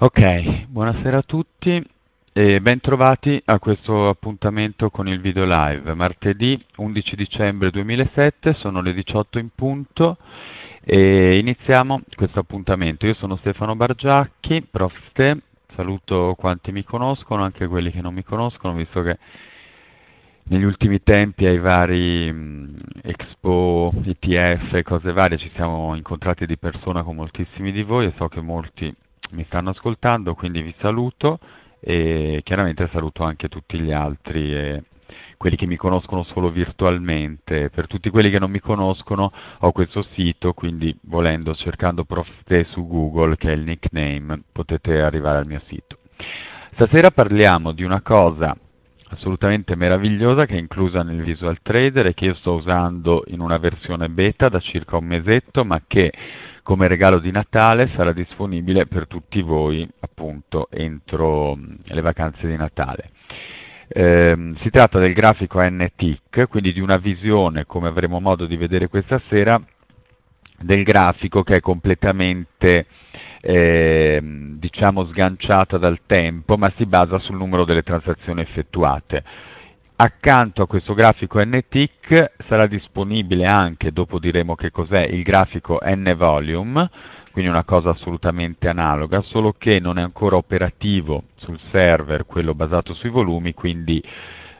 Ok, buonasera a tutti e bentrovati a questo appuntamento con il video live. Martedì 11 dicembre 2007, sono le 18 in punto e iniziamo questo appuntamento. Io sono Stefano Bargiacchi, prof STEM, saluto quanti mi conoscono, anche quelli che non mi conoscono, visto che negli ultimi tempi ai vari mh, mm, Expo, ITF, cose varie, ci siamo incontrati di persona con moltissimi di voi e so che molti mi stanno ascoltando, quindi vi saluto e chiaramente saluto anche tutti gli altri e quelli che mi conoscono solo virtualmente. Per tutti quelli che non mi conoscono ho questo sito, quindi volendo cercando Profte su Google, che è il nickname, potete arrivare al mio sito. Stasera parliamo di una cosa assolutamente meravigliosa che è inclusa nel Visual Trader e che io sto usando in una versione beta da circa un mesetto, ma che come regalo di Natale sarà disponibile per tutti voi appunto entro mm, le vacanze di Natale. Eh, si tratta del grafico NTIC, quindi di una visione, come avremo modo di vedere questa sera, del grafico che è completamente eh, diciamo sganciata dal tempo, ma si basa sul numero delle transazioni effettuate. Accanto a questo grafico NTIC sarà disponibile anche, dopo diremo che cos'è, il grafico NVolume, quindi una cosa assolutamente analoga, solo che non è ancora operativo sul server quello basato sui volumi, quindi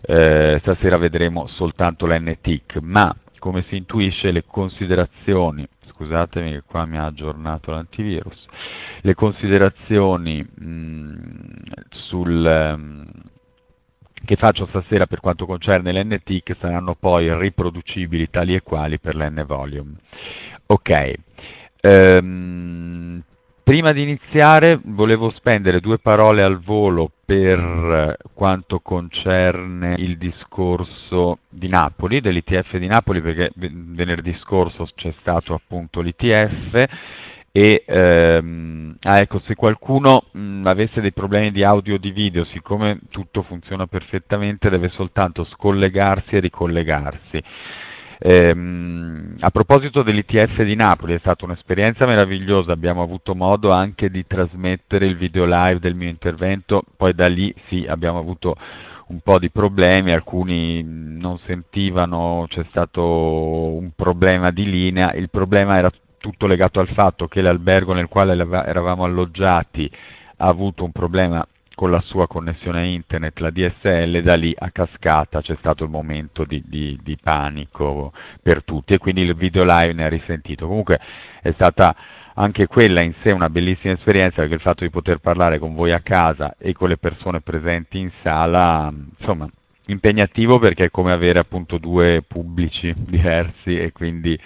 eh, stasera vedremo soltanto l'NTIC, ma come si intuisce le considerazioni, scusatemi che qua mi ha aggiornato l'antivirus, le considerazioni mh, mm, sul... Mh, ehm, che faccio stasera per quanto concerne l'NT che saranno poi riproducibili tali e quali per l'N volume. Ok, ehm, prima di iniziare volevo spendere due parole al volo per eh, quanto concerne il discorso di Napoli, dell'ITF di Napoli perché venerdì scorso c'è stato appunto l'ITF e ehm, ah, ecco se qualcuno mh, mm, avesse dei problemi di audio o di video siccome tutto funziona perfettamente deve soltanto scollegarsi e ricollegarsi eh, a proposito dell'ITF di Napoli è stata un'esperienza meravigliosa, abbiamo avuto modo anche di trasmettere il video live del mio intervento, poi da lì sì abbiamo avuto un po' di problemi, alcuni mm, non sentivano, c'è stato un problema di linea, il problema era tutto tutto legato al fatto che l'albergo nel quale eravamo alloggiati ha avuto un problema con la sua connessione a internet, la DSL, da lì a cascata c'è stato il momento di, di, di panico per tutti e quindi il video live ne ha risentito. Comunque è stata anche quella in sé una bellissima esperienza perché il fatto di poter parlare con voi a casa e con le persone presenti in sala, insomma, impegnativo perché è come avere appunto due pubblici diversi e quindi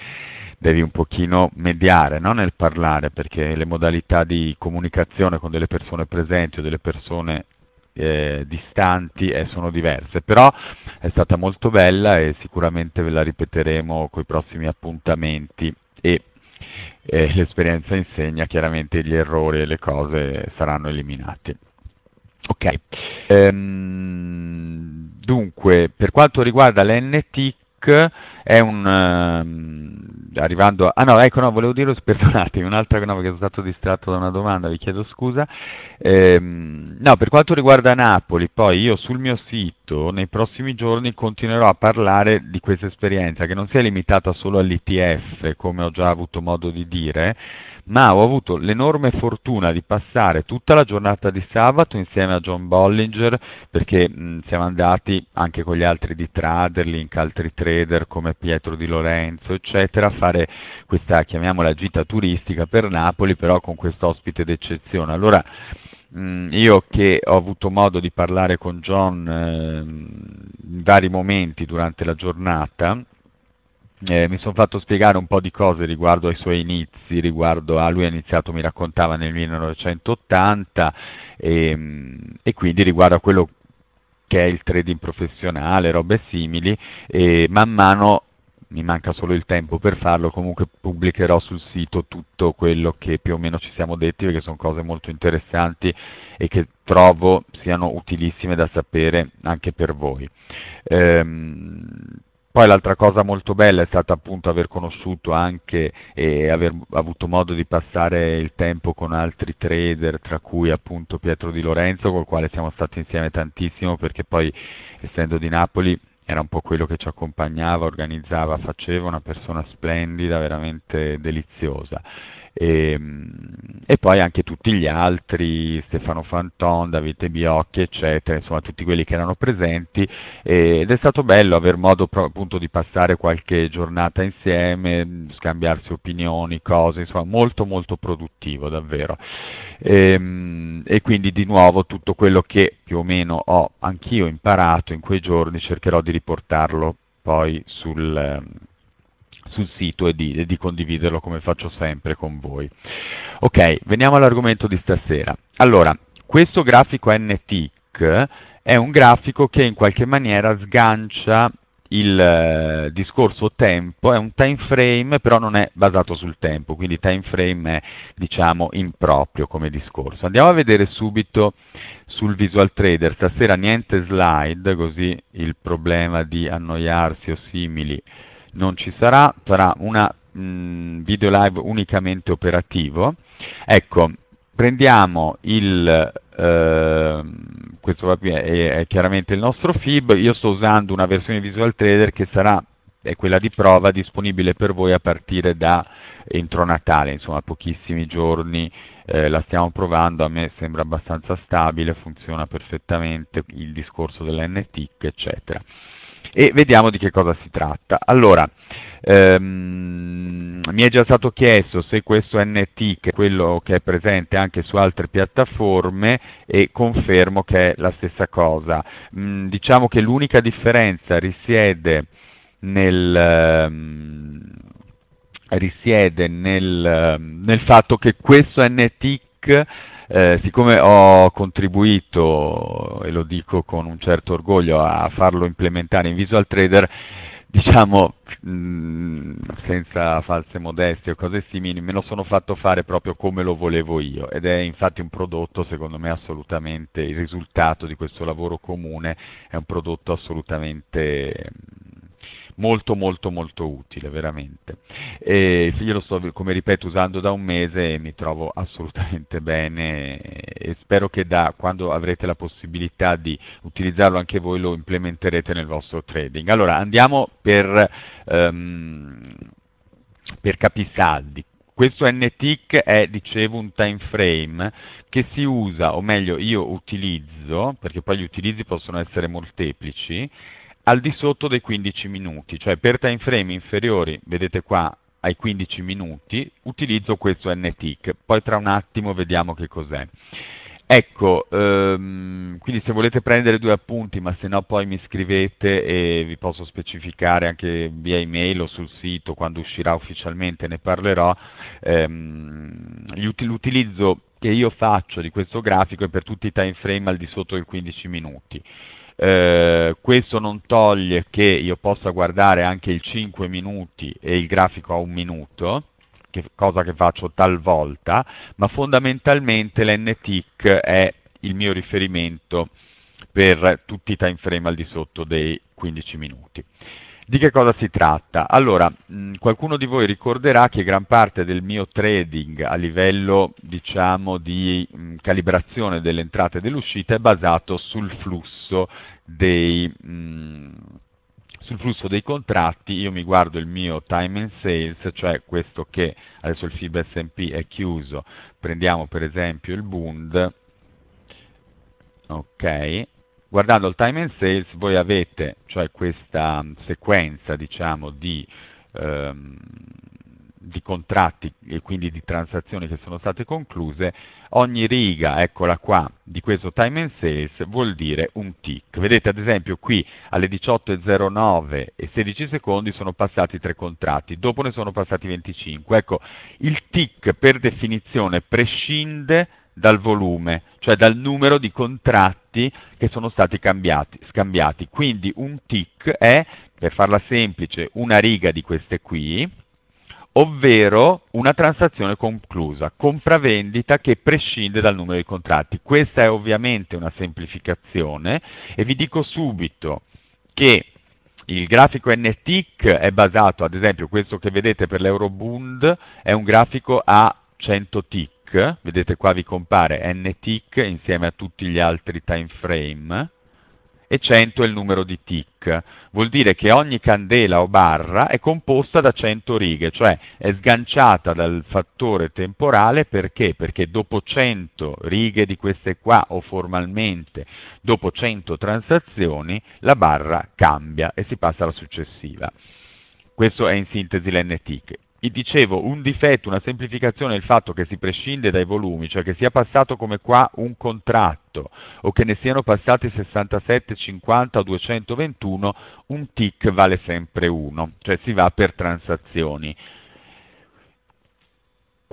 devi un pochino mediare no? nel parlare, perché le modalità di comunicazione con delle persone presenti o delle persone eh, distanti eh, sono diverse, però è stata molto bella e sicuramente ve la ripeteremo con i prossimi appuntamenti e eh, l'esperienza insegna chiaramente gli errori e le cose saranno eliminati. Ok, ehm, dunque per quanto riguarda l'NTIC è un ehm, arrivando a, ah no ecco no volevo dire perdonatemi un'altra cosa no, perché sono stato distratto da una domanda vi chiedo scusa ehm, no per quanto riguarda Napoli poi io sul mio sito nei prossimi giorni continuerò a parlare di questa esperienza che non si è limitata solo all'ITF come ho già avuto modo di dire ma ho avuto l'enorme fortuna di passare tutta la giornata di sabato insieme a John Bollinger perché mh, siamo andati anche con gli altri di Traderlink, altri trader come Pietro di Lorenzo, eccetera, a fare questa, chiamiamola, gita turistica per Napoli, però con questo ospite d'eccezione. Allora, mm, io che ho avuto modo di parlare con John ehm, in vari momenti durante la giornata, eh, mi sono fatto spiegare un po' di cose riguardo ai suoi inizi, riguardo a lui ha iniziato, mi raccontava, nel 1980 e, ehm, e quindi riguardo a quello che è il trading professionale, robe simili, e man mano mi manca solo il tempo per farlo, comunque pubblicherò sul sito tutto quello che più o meno ci siamo detti perché sono cose molto interessanti e che trovo siano utilissime da sapere anche per voi. Ehm, poi l'altra cosa molto bella è stata appunto aver conosciuto anche e aver avuto modo di passare il tempo con altri trader, tra cui appunto Pietro Di Lorenzo, col quale siamo stati insieme tantissimo perché poi essendo di Napoli era un po' quello che ci accompagnava, organizzava, faceva, una persona splendida, veramente deliziosa e, ehm, e, poi anche tutti gli altri, Stefano Fanton, Davide Biocchi, eccetera, insomma tutti quelli che erano presenti e, ed è stato bello aver modo pro, appunto di passare qualche giornata insieme, scambiarsi opinioni, cose, insomma molto molto produttivo davvero. E, ehm, e quindi di nuovo tutto quello che più o meno ho anch'io imparato in quei giorni cercherò di riportarlo poi sul sul sito e di, e di condividerlo come faccio sempre con voi. Ok, veniamo all'argomento di stasera. Allora, questo grafico NTIC è un grafico che in qualche maniera sgancia il eh, discorso tempo, è un time frame, però non è basato sul tempo, quindi time frame è diciamo improprio come discorso. Andiamo a vedere subito sul Visual Trader, stasera niente slide, così il problema di annoiarsi o simili non ci sarà, sarà un mm, video live unicamente operativo. Ecco, prendiamo il, eh, questo è, è, chiaramente il nostro FIB, io sto usando una versione Visual Trader che sarà, è quella di prova, disponibile per voi a partire da entro Natale, insomma pochissimi giorni, eh, la stiamo provando, a me sembra abbastanza stabile, funziona perfettamente il discorso dell'NTIC, eccetera e vediamo di che cosa si tratta. Allora, ehm, mi è già stato chiesto se questo NT, che è quello che è presente anche su altre piattaforme, e confermo che è la stessa cosa. Mm, diciamo che l'unica differenza risiede nel... Ehm, risiede nel, ehm, nel fatto che questo NTIC eh, siccome ho contribuito, e lo dico con un certo orgoglio, a farlo implementare in Visual Trader, diciamo mh, mm, senza false modestie o cose simili, me lo sono fatto fare proprio come lo volevo io ed è infatti un prodotto secondo me assolutamente, il risultato di questo lavoro comune è un prodotto assolutamente molto molto molto utile veramente. E io lo sto, come ripeto, usando da un mese e mi trovo assolutamente bene e spero che da quando avrete la possibilità di utilizzarlo anche voi lo implementerete nel vostro trading. Allora andiamo per, um, per capisaldi. Questo NTIC è, dicevo, un time frame che si usa, o meglio io utilizzo, perché poi gli utilizzi possono essere molteplici, al di sotto dei 15 minuti, cioè per time frame inferiori, vedete qua ai 15 minuti, utilizzo questo NTIC, poi tra un attimo vediamo che cos'è. Ecco, ehm, quindi se volete prendere due appunti, ma se no poi mi scrivete e vi posso specificare anche via email o sul sito, quando uscirà ufficialmente ne parlerò, ehm, l'utilizzo che io faccio di questo grafico è per tutti i time frame al di sotto dei 15 minuti. Eh, questo non toglie che io possa guardare anche il 5 minuti e il grafico a un minuto, che, cosa che faccio talvolta, ma fondamentalmente l'NTIC è il mio riferimento per tutti i time frame al di sotto dei 15 minuti. Di che cosa si tratta? Allora, mh, mm, qualcuno di voi ricorderà che gran parte del mio trading a livello diciamo, di mh, mm, calibrazione delle entrate e dell'uscita è basato sul flusso dei, mh, mm, sul flusso dei contratti io mi guardo il mio time in sales, cioè questo che adesso il FIB S&P è chiuso, prendiamo per esempio il Bund, ok, Guardando il time and sales voi avete cioè questa sequenza diciamo, di, ehm, di, contratti e quindi di transazioni che sono state concluse, ogni riga, eccola qua, di questo time and sales vuol dire un tick. Vedete ad esempio qui alle 18.09 e 16 secondi sono passati tre contratti, dopo ne sono passati 25. Ecco, il tick per definizione prescinde dal volume, cioè dal numero di contratti che sono stati cambiati, scambiati. Quindi un tick è, per farla semplice, una riga di queste qui, ovvero una transazione conclusa, compravendita che prescinde dal numero di contratti. Questa è ovviamente una semplificazione e vi dico subito che il grafico NTIC è basato, ad esempio questo che vedete per l'Eurobund è un grafico a 100 tick vedete qua vi compare n-tick insieme a tutti gli altri time frame e 100 è il numero di tick. Vuol dire che ogni candela o barra è composta da 100 righe, cioè è sganciata dal fattore temporale perché? Perché dopo 100 righe di queste qua o formalmente dopo 100 transazioni la barra cambia e si passa alla successiva. Questo è in sintesi l'NTIC vi dicevo, un difetto, una semplificazione è il fatto che si prescinde dai volumi, cioè che sia passato come qua un contratto o che ne siano passati 67, 50 o 221, un tick vale sempre 1, cioè si va per transazioni.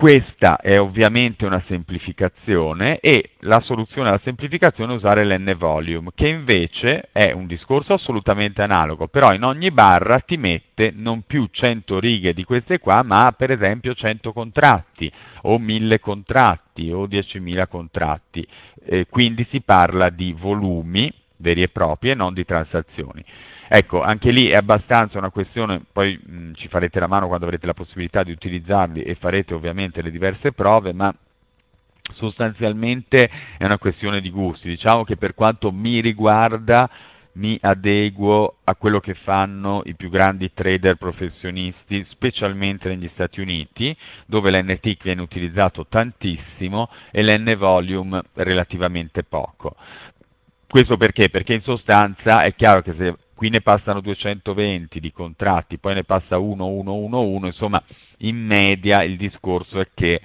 Questa è ovviamente una semplificazione e la soluzione alla semplificazione è usare l'N-volume, che invece è un discorso assolutamente analogo, però in ogni barra ti mette non più 100 righe di queste qua, ma per esempio 100 contratti o 1000 contratti o 10.000 contratti, eh, quindi si parla di volumi veri e propri e non di transazioni. Ecco, anche lì è abbastanza una questione, poi mh, mm, ci farete la mano quando avrete la possibilità di utilizzarli e farete ovviamente le diverse prove, ma sostanzialmente è una questione di gusti. Diciamo che per quanto mi riguarda mi adeguo a quello che fanno i più grandi trader professionisti, specialmente negli Stati Uniti, dove l'NTIC viene utilizzato tantissimo e l'N-Volume relativamente poco. Questo perché? Perché in sostanza è chiaro che se qui ne passano 220 di contratti, poi ne passa uno, uno, uno, uno, insomma in media il discorso è che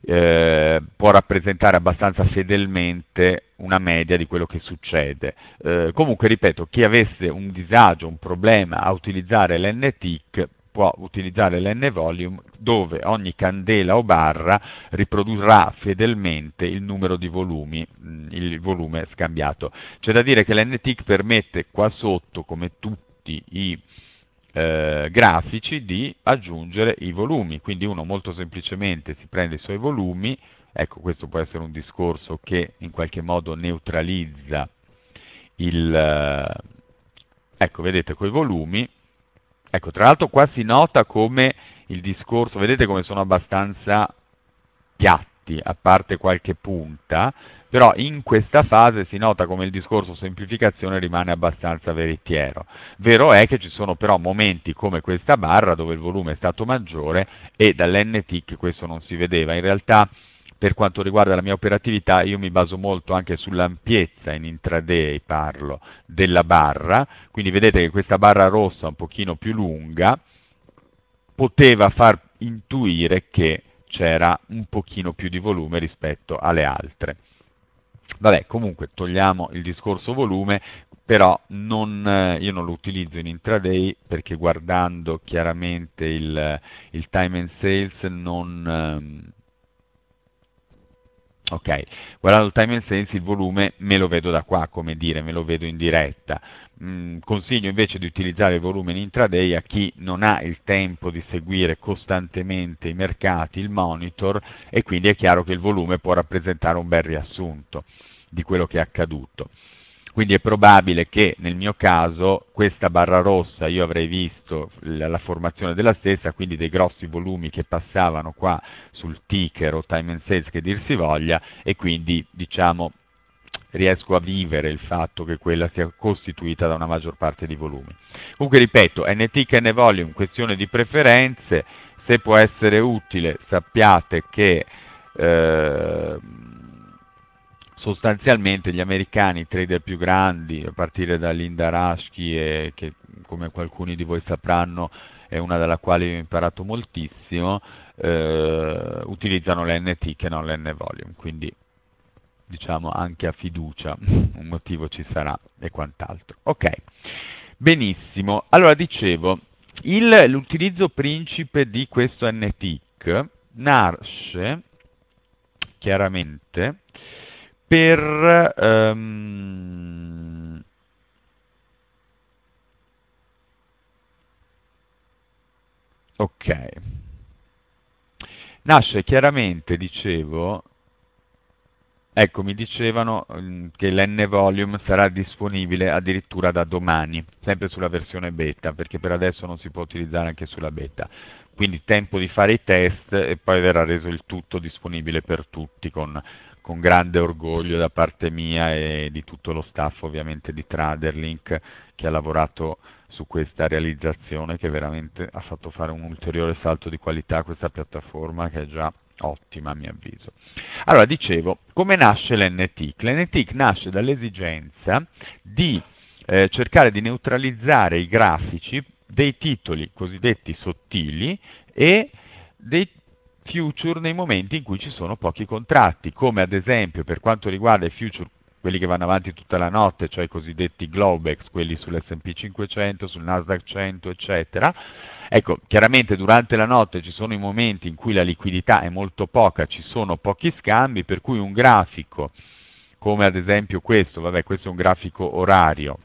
eh, può rappresentare abbastanza fedelmente una media di quello che succede. Eh, comunque, ripeto, chi avesse un disagio, un problema a utilizzare l'NTIC può utilizzare l'N-Volume dove ogni candela o barra riprodurrà fedelmente il numero di volumi, mm, il volume scambiato. C'è da dire che l'NTIC permette qua sotto, come tutti i eh, grafici, di aggiungere i volumi, quindi uno molto semplicemente si prende i suoi volumi, ecco questo può essere un discorso che in qualche modo neutralizza il... Eh, ecco, vedete, quei volumi Ecco, tra l'altro qua si nota come il discorso, vedete come sono abbastanza piatti, a parte qualche punta, però in questa fase si nota come il discorso semplificazione rimane abbastanza veritiero. Vero è che ci sono però momenti come questa barra dove il volume è stato maggiore e dall'NT che questo non si vedeva. In realtà per quanto riguarda la mia operatività io mi baso molto anche sull'ampiezza in intraday parlo della barra, quindi vedete che questa barra rossa un pochino più lunga poteva far intuire che c'era un pochino più di volume rispetto alle altre. Vabbè, comunque togliamo il discorso volume, però non, eh, io non lo utilizzo in intraday perché guardando chiaramente il, il time and sales non, ehm, Ok, guardando il time and sales il volume me lo vedo da qua, come dire, me lo vedo in diretta. Mm, consiglio invece di utilizzare il volume in intraday a chi non ha il tempo di seguire costantemente i mercati, il monitor e quindi è chiaro che il volume può rappresentare un bel riassunto di quello che è accaduto. Quindi è probabile che nel mio caso questa barra rossa io avrei visto la, la formazione della stessa, quindi dei grossi volumi che passavano qua sul ticker o time and sales che dir si voglia e quindi diciamo riesco a vivere il fatto che quella sia costituita da una maggior parte di volumi. Comunque ripeto, NT che N volume, questione di preferenze, se può essere utile sappiate che eh, sostanzialmente gli americani, i trader più grandi, a partire da Linda Raschi, che come alcuni di voi sapranno è una dalla quale ho imparato moltissimo, eh, utilizzano l'NT che non l'N volume, quindi diciamo anche a fiducia un motivo ci sarà e quant'altro. Ok, benissimo. Allora dicevo, l'utilizzo principe di questo NTIC nasce chiaramente per... Um, ok. Nasce chiaramente, dicevo, ecco, mi dicevano mm, che l'N-Volume sarà disponibile addirittura da domani, sempre sulla versione beta, perché per adesso non si può utilizzare anche sulla beta. Quindi tempo di fare i test e poi verrà reso il tutto disponibile per tutti con con grande orgoglio da parte mia e di tutto lo staff ovviamente di Traderlink che ha lavorato su questa realizzazione che veramente ha fatto fare un ulteriore salto di qualità a questa piattaforma che è già ottima a mio avviso. Allora, dicevo, come nasce l'NTIC? L'NTIC nasce dall'esigenza di eh, cercare di neutralizzare i grafici dei titoli cosiddetti sottili e dei titoli future nei momenti in cui ci sono pochi contratti, come ad esempio per quanto riguarda i future quelli che vanno avanti tutta la notte, cioè i cosiddetti Globex, quelli sull'S&P 500, sul Nasdaq 100, eccetera. Ecco, chiaramente durante la notte ci sono i momenti in cui la liquidità è molto poca, ci sono pochi scambi, per cui un grafico come ad esempio questo, vabbè, questo è un grafico orario,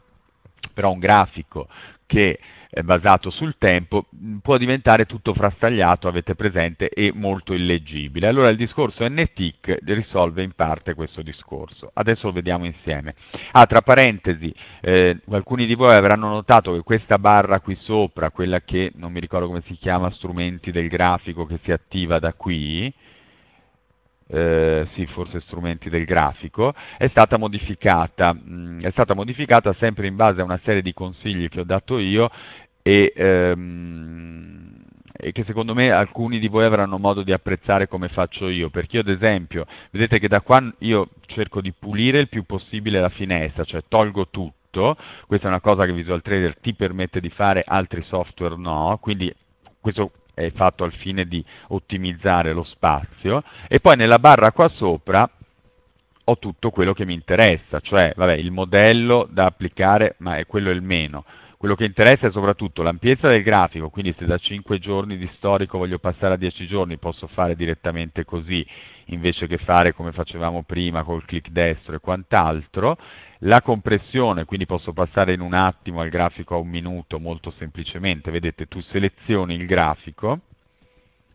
però un grafico che basato sul tempo mm, può diventare tutto frastagliato, avete presente, e molto illeggibile. Allora il discorso NTIC risolve in parte questo discorso. Adesso lo vediamo insieme. Ah, tra parentesi, eh, alcuni di voi avranno notato che questa barra qui sopra, quella che non mi ricordo come si chiama, strumenti del grafico che si attiva da qui, eh, sì, forse strumenti del grafico, è stata modificata, mh, mm, è stata modificata sempre in base a una serie di consigli che ho dato io e, ehm, e che secondo me alcuni di voi avranno modo di apprezzare come faccio io, perché io ad esempio, vedete che da qua io cerco di pulire il più possibile la finestra, cioè tolgo tutto, questa è una cosa che Visual Trader ti permette di fare, altri software no, quindi questo è fatto al fine di ottimizzare lo spazio e poi nella barra qua sopra ho tutto quello che mi interessa, cioè vabbè, il modello da applicare, ma è quello il meno, quello che interessa è soprattutto l'ampiezza del grafico, quindi se da 5 giorni di storico voglio passare a 10 giorni posso fare direttamente così invece che fare come facevamo prima col clic destro e quant'altro. La compressione, quindi posso passare in un attimo al grafico a un minuto molto semplicemente. Vedete, tu selezioni il grafico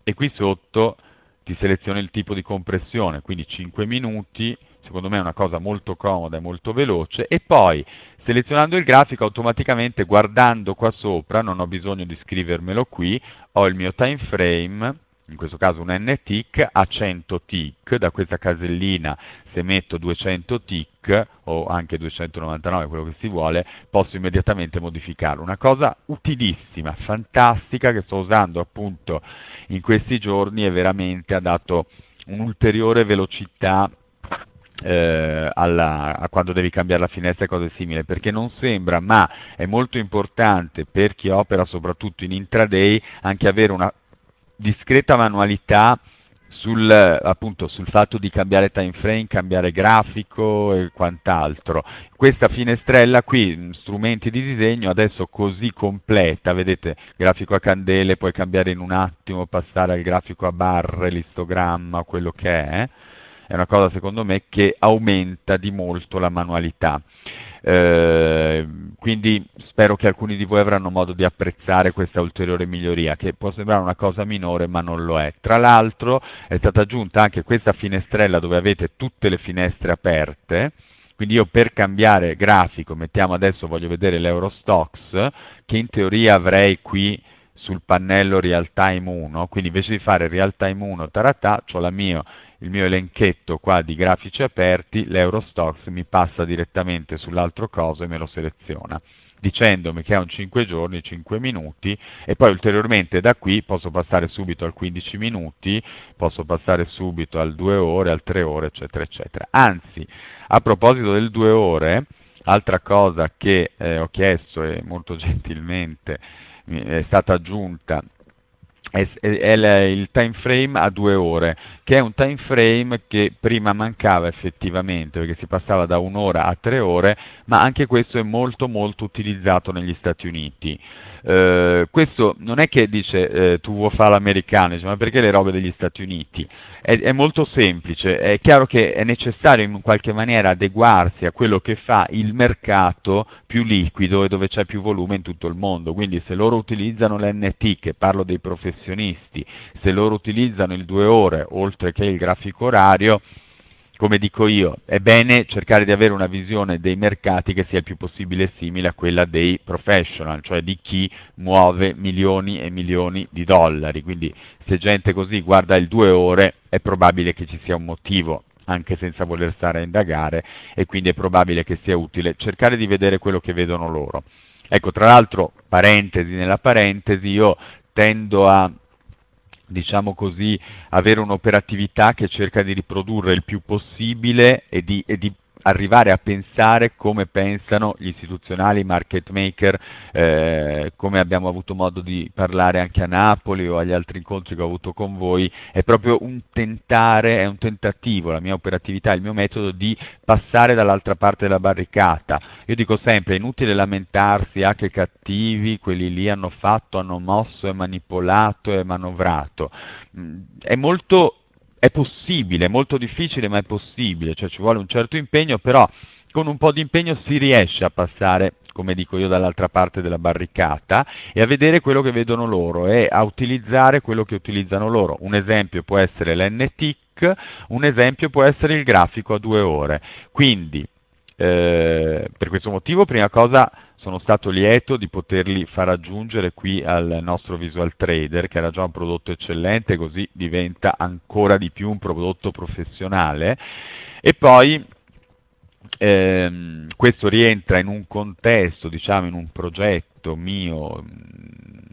e qui sotto ti seleziona il tipo di compressione, quindi 5 minuti, secondo me è una cosa molto comoda e molto veloce e poi selezionando il grafico automaticamente guardando qua sopra, non ho bisogno di scrivermelo qui, ho il mio time frame in questo caso un n tick a 100 tick, da questa casellina se metto 200 tick o anche 299, quello che si vuole, posso immediatamente modificarlo. Una cosa utilissima, fantastica che sto usando appunto in questi giorni e veramente ha dato un'ulteriore velocità eh, alla, a quando devi cambiare la finestra e cose simili, perché non sembra, ma è molto importante per chi opera soprattutto in intraday anche avere una discreta manualità sul, appunto, sul fatto di cambiare time frame, cambiare grafico e quant'altro. Questa finestrella qui, strumenti di disegno, adesso così completa, vedete, grafico a candele, puoi cambiare in un attimo, passare al grafico a barre, l'istogramma, quello che è, è una cosa secondo me che aumenta di molto la manualità. Eh, quindi spero che alcuni di voi avranno modo di apprezzare questa ulteriore miglioria, che può sembrare una cosa minore ma non lo è. Tra l'altro è stata aggiunta anche questa finestrella dove avete tutte le finestre aperte, quindi io per cambiare grafico, mettiamo adesso voglio vedere l'Eurostox, che in teoria avrei qui sul pannello Realtime 1, quindi invece di fare Realtime 1 taratà, ho la mia il mio elenchetto qua di grafici aperti, l'Eurostox mi passa direttamente sull'altro coso e me lo seleziona dicendomi che è un 5 giorni, 5 minuti e poi ulteriormente da qui posso passare subito al 15 minuti, posso passare subito al 2 ore, al 3 ore, eccetera, eccetera. Anzi, a proposito del 2 ore, altra cosa che eh, ho chiesto e molto gentilmente è stata aggiunta è, il time frame a due ore, che è un time frame che prima mancava effettivamente perché si passava da un'ora a tre ore, ma anche questo è molto molto utilizzato negli Stati Uniti. Eh, questo non è che dice eh, tu vuoi fare l'americano, ma perché le robe degli Stati Uniti? È, è, molto semplice, è chiaro che è necessario in qualche maniera adeguarsi a quello che fa il mercato più liquido e dove c'è più volume in tutto il mondo, quindi se loro utilizzano l'NT, che parlo dei professionisti, se loro utilizzano il 2 ore oltre che il grafico orario, come dico io, è bene cercare di avere una visione dei mercati che sia il più possibile simile a quella dei professional, cioè di chi muove milioni e milioni di dollari. Quindi se gente così guarda il due ore è probabile che ci sia un motivo anche senza voler stare a indagare e quindi è probabile che sia utile cercare di vedere quello che vedono loro. Ecco, tra l'altro, parentesi nella parentesi, io tendo a diciamo così, avere un'operatività che cerca di riprodurre il più possibile e di, e di arrivare a pensare come pensano gli istituzionali, i market maker, eh, come abbiamo avuto modo di parlare anche a Napoli o agli altri incontri che ho avuto con voi, è proprio un tentare, è un tentativo, la mia operatività, il mio metodo di passare dall'altra parte della barricata. Io dico sempre, è inutile lamentarsi, ah che cattivi, quelli lì hanno fatto, hanno mosso e manipolato e manovrato. Mm, è molto è possibile, è molto difficile ma è possibile, cioè ci vuole un certo impegno, però con un po' di impegno si riesce a passare, come dico io, dall'altra parte della barricata e a vedere quello che vedono loro e a utilizzare quello che utilizzano loro. Un esempio può essere l'NTIC, un esempio può essere il grafico a due ore. Quindi, eh, per questo motivo, prima cosa sono stato lieto di poterli far aggiungere qui al nostro Visual Trader, che era già un prodotto eccellente, così diventa ancora di più un prodotto professionale. E poi ehm, questo rientra in un contesto, diciamo in un progetto mio, mm,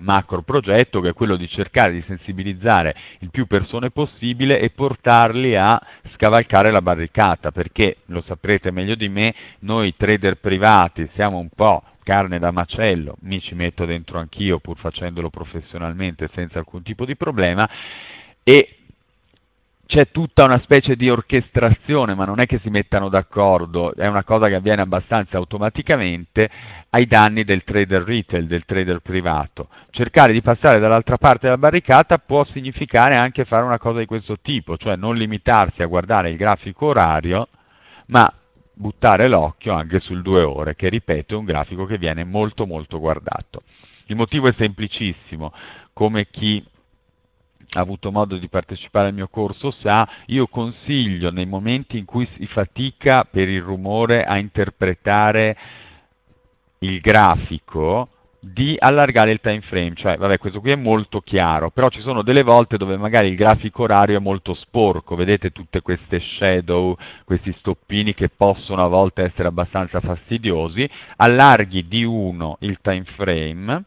macro progetto, che è quello di cercare di sensibilizzare il più persone possibile e portarli a scavalcare la barricata, perché lo saprete meglio di me, noi trader privati siamo un po' carne da macello, mi ci metto dentro anch'io pur facendolo professionalmente senza alcun tipo di problema e c'è tutta una specie di orchestrazione, ma non è che si mettano d'accordo, è una cosa che avviene abbastanza automaticamente ai danni del trader retail, del trader privato. Cercare di passare dall'altra parte della barricata può significare anche fare una cosa di questo tipo, cioè non limitarsi a guardare il grafico orario, ma buttare l'occhio anche sul 2 ore, che ripeto è un grafico che viene molto molto guardato. Il motivo è semplicissimo, come chi ha avuto modo di partecipare al mio corso sa, io consiglio nei momenti in cui si fatica per il rumore a interpretare il grafico, di allargare il time frame, cioè vabbè questo qui è molto chiaro, però ci sono delle volte dove magari il grafico orario è molto sporco, vedete tutte queste shadow, questi stoppini che possono a volte essere abbastanza fastidiosi, allarghi di 1 il time frame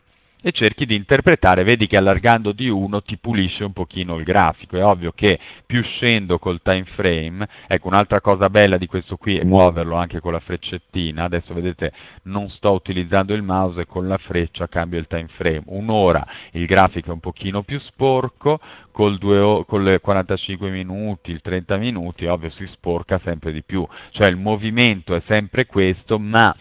e cerchi di interpretare, vedi che allargando di 1 ti pulisce un pochino il grafico, è ovvio che più scendo col time frame, ecco un'altra cosa bella di questo qui è muoverlo anche con la freccettina, adesso vedete non sto utilizzando il mouse e con la freccia cambio il time frame, un'ora il grafico è un pochino più sporco, col 2, con le 45 minuti, il 30 minuti, ovvio si sporca sempre di più, cioè il movimento è sempre questo, ma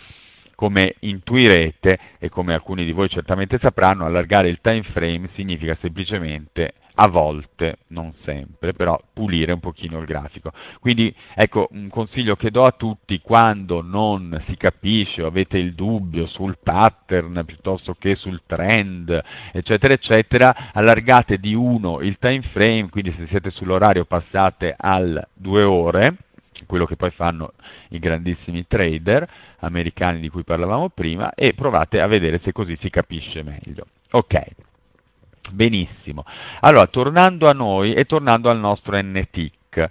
come intuirete e come alcuni di voi certamente sapranno, allargare il time frame significa semplicemente a volte, non sempre, però pulire un pochino il grafico. Quindi ecco un consiglio che do a tutti quando non si capisce o avete il dubbio sul pattern piuttosto che sul trend, eccetera, eccetera, allargate di 1 il time frame, quindi se siete sull'orario passate al 2 ore quello che poi fanno i grandissimi trader americani di cui parlavamo prima, e provate a vedere se così si capisce meglio. Ok. Benissimo. Allora, tornando a noi e tornando al nostro NTIC.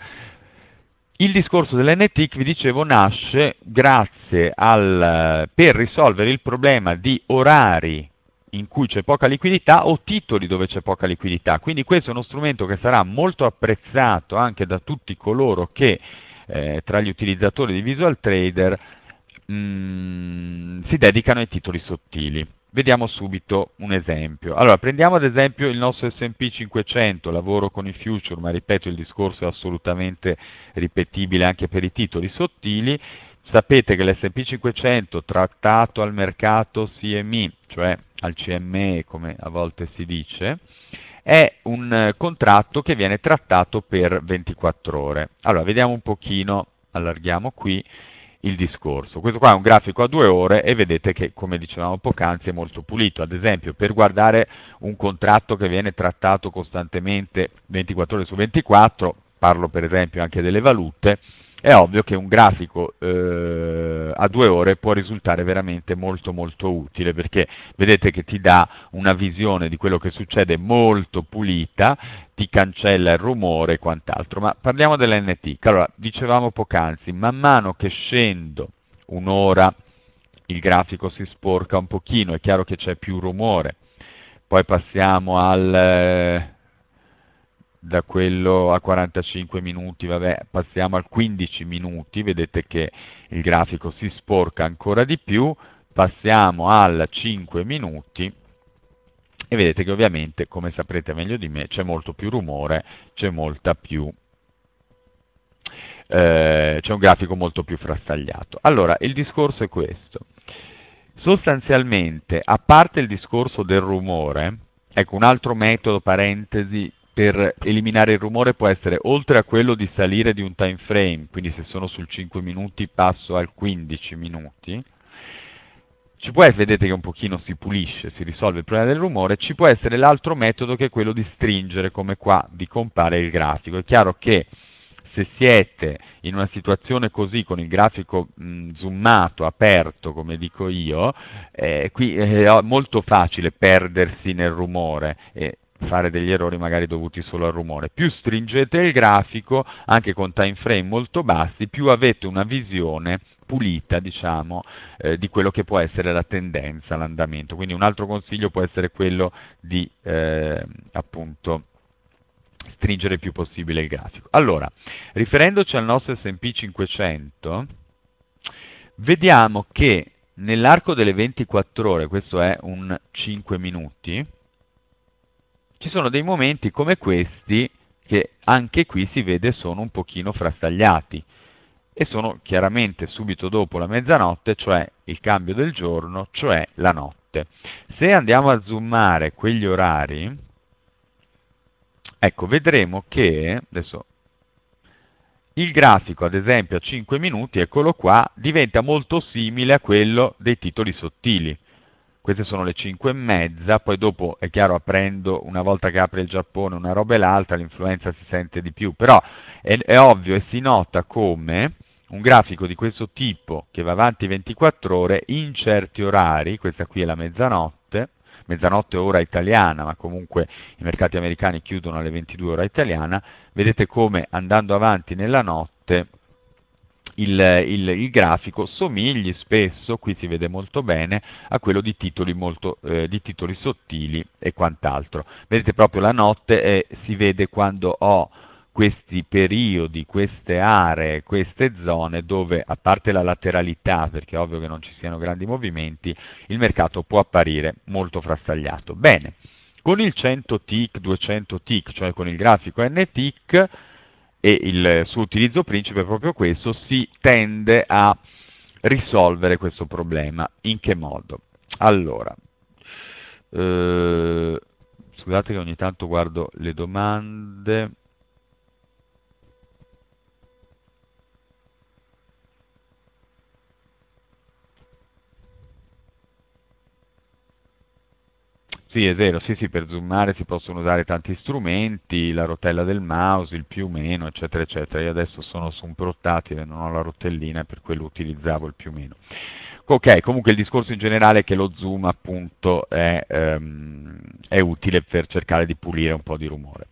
Il discorso dell'NTIC, vi dicevo, nasce grazie al, per risolvere il problema di orari in cui c'è poca liquidità o titoli dove c'è poca liquidità. Quindi questo è uno strumento che sarà molto apprezzato anche da tutti coloro che eh, tra gli utilizzatori di Visual Trader mh, mm, si dedicano ai titoli sottili. Vediamo subito un esempio. Allora, prendiamo ad esempio il nostro S&P 500, lavoro con i future, ma ripeto il discorso è assolutamente ripetibile anche per i titoli sottili. Sapete che l'S&P 500 trattato al mercato CME, cioè al CME come a volte si dice, è un eh, contratto che viene trattato per 24 ore. Allora, vediamo un pochino, allarghiamo qui il discorso. Questo qua è un grafico a due ore e vedete che, come dicevamo poc'anzi, è molto pulito. Ad esempio, per guardare un contratto che viene trattato costantemente 24 ore su 24, parlo per esempio anche delle valute, è ovvio che un grafico eh, a due ore può risultare veramente molto molto utile perché vedete che ti dà una visione di quello che succede molto pulita, ti cancella il rumore e quant'altro. Ma parliamo dell'NTIC. Allora, dicevamo poc'anzi, man mano che scendo un'ora il grafico si sporca un pochino, è chiaro che c'è più rumore. Poi passiamo al eh, da quello a 45 minuti, vabbè, passiamo al 15 minuti, vedete che il grafico si sporca ancora di più, passiamo al 5 minuti e vedete che ovviamente, come saprete meglio di me, c'è molto più rumore, c'è molta più eh, c'è un grafico molto più frastagliato. Allora, il discorso è questo. Sostanzialmente, a parte il discorso del rumore, ecco un altro metodo, parentesi, per eliminare il rumore può essere oltre a quello di salire di un time frame, quindi se sono sul 5 minuti passo al 15 minuti, ci può essere, vedete che un pochino si pulisce, si risolve il problema del rumore, ci può essere l'altro metodo che è quello di stringere, come qua vi compare il grafico. È chiaro che se siete in una situazione così, con il grafico mh, zoomato, aperto, come dico io, eh, qui è molto facile perdersi nel rumore, eh, fare degli errori magari dovuti solo al rumore. Più stringete il grafico, anche con time frame molto bassi, più avete una visione pulita, diciamo, eh, di quello che può essere la tendenza, l'andamento. Quindi un altro consiglio può essere quello di eh, appunto stringere il più possibile il grafico. Allora, riferendoci al nostro S&P 500, vediamo che nell'arco delle 24 ore, questo è un 5 minuti, ci sono dei momenti come questi che anche qui si vede sono un pochino frastagliati e sono chiaramente subito dopo la mezzanotte, cioè il cambio del giorno, cioè la notte. Se andiamo a zoomare quegli orari, ecco, vedremo che adesso il grafico, ad esempio, a 5 minuti, eccolo qua, diventa molto simile a quello dei titoli sottili queste sono le 5 e mezza, poi dopo è chiaro aprendo una volta che apre il Giappone una roba e l'altra l'influenza si sente di più, però è, è ovvio e si nota come un grafico di questo tipo che va avanti 24 ore in certi orari, questa qui è la mezzanotte, mezzanotte ora italiana, ma comunque i mercati americani chiudono alle 22 ora italiana, vedete come andando avanti nella notte il, il, il, grafico somigli spesso, qui si vede molto bene, a quello di titoli, molto, eh, di titoli sottili e quant'altro. Vedete proprio la notte e eh, si vede quando ho questi periodi, queste aree, queste zone dove, a parte la lateralità, perché è ovvio che non ci siano grandi movimenti, il mercato può apparire molto frastagliato. Bene, con il 100 tick, 200 tick, cioè con il grafico N tick, e il suo utilizzo principe è proprio questo, si tende a risolvere questo problema. In che modo? Allora, eh, scusate che ogni tanto guardo le domande. Sì, è vero, sì, sì, per zoomare si possono usare tanti strumenti, la rotella del mouse, il più o meno, eccetera, eccetera. Io adesso sono su un portatile, non ho la rotellina, per quello utilizzavo il più o meno. Ok, comunque il discorso in generale è che lo zoom appunto è, ehm, è utile per cercare di pulire un po' di rumore.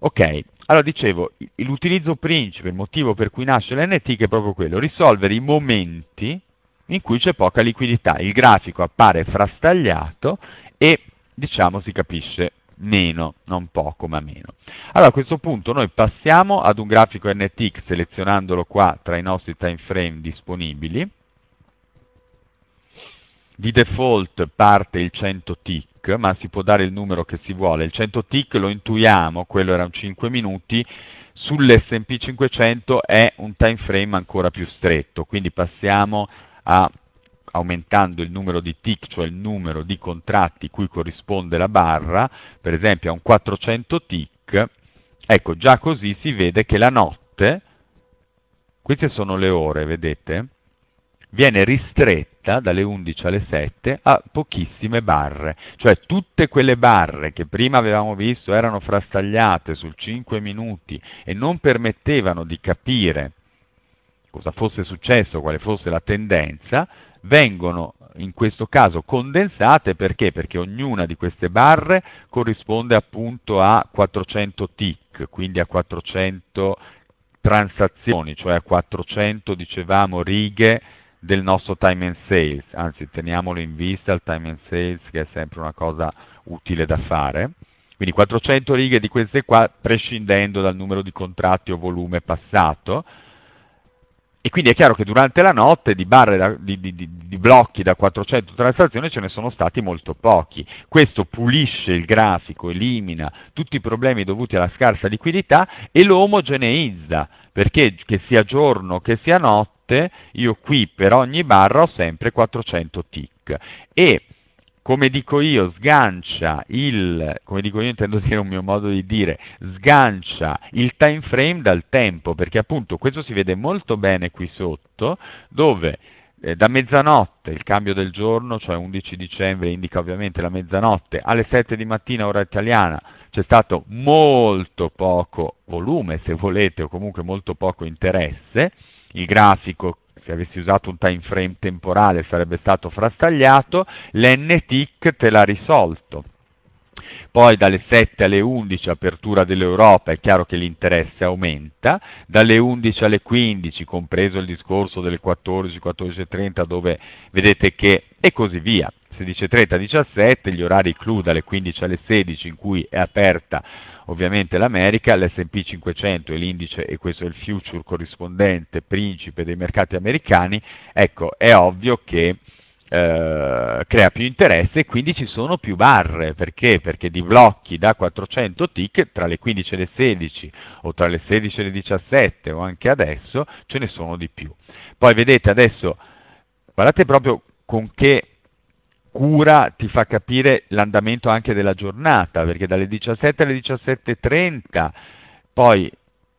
Ok, allora dicevo, l'utilizzo principe, il motivo per cui nasce l'NT è proprio quello, risolvere i momenti in cui c'è poca liquidità. Il grafico appare frastagliato e diciamo si capisce meno, non poco ma meno. Allora a questo punto noi passiamo ad un grafico NTX selezionandolo qua tra i nostri time frame disponibili. Di default parte il 100 tick, ma si può dare il numero che si vuole. Il 100 tick lo intuiamo, quello era un 5 minuti, sull'S&P 500 è un time frame ancora più stretto, quindi passiamo a aumentando il numero di tick, cioè il numero di contratti cui corrisponde la barra, per esempio a un 400 tick, ecco già così si vede che la notte, queste sono le ore, vedete, viene ristretta dalle 11 alle 7 a pochissime barre, cioè tutte quelle barre che prima avevamo visto erano frastagliate sul 5 minuti e non permettevano di capire cosa fosse successo, quale fosse la tendenza, vengono in questo caso condensate perché? Perché ognuna di queste barre corrisponde appunto a 400 tick, quindi a 400 transazioni, cioè a 400 dicevamo righe del nostro time and sales, anzi teniamolo in vista il time and sales che è sempre una cosa utile da fare. Quindi 400 righe di queste qua prescindendo dal numero di contratti o volume passato, e quindi è chiaro che durante la notte di, da, di, di, di, blocchi da 400 transazioni ce ne sono stati molto pochi. Questo pulisce il grafico, elimina tutti i problemi dovuti alla scarsa liquidità e lo omogeneizza, perché che sia giorno che sia notte, io qui per ogni barra ho sempre 400 tick. E come dico io, sgancia il, come dico io intendo dire un mio modo di dire, sgancia il time frame dal tempo, perché appunto questo si vede molto bene qui sotto, dove eh, da mezzanotte il cambio del giorno, cioè 11 dicembre indica ovviamente la mezzanotte, alle 7 di mattina ora italiana c'è stato molto poco volume, se volete, o comunque molto poco interesse, il grafico se avessi usato un time frame temporale sarebbe stato frastagliato, l'NTIC te l'ha risolto. Poi dalle 7 alle 11 apertura dell'Europa, è chiaro che l'interesse aumenta, dalle 11 alle 15 compreso il discorso delle 14, 14 e 30, dove vedete che e così via. 16.30, 17, gli orari clou dalle 15 alle 16 in cui è aperta ovviamente l'America, l'SP 500 è l'indice e questo è il future corrispondente principe dei mercati americani, ecco è ovvio che eh, crea più interesse e quindi ci sono più barre, perché? Perché di blocchi da 400 tick tra le 15 e le 16 o tra le 16 e le 17 o anche adesso ce ne sono di più. Poi vedete adesso, guardate proprio con che cura ti fa capire l'andamento anche della giornata, perché dalle 17 alle 17.30, poi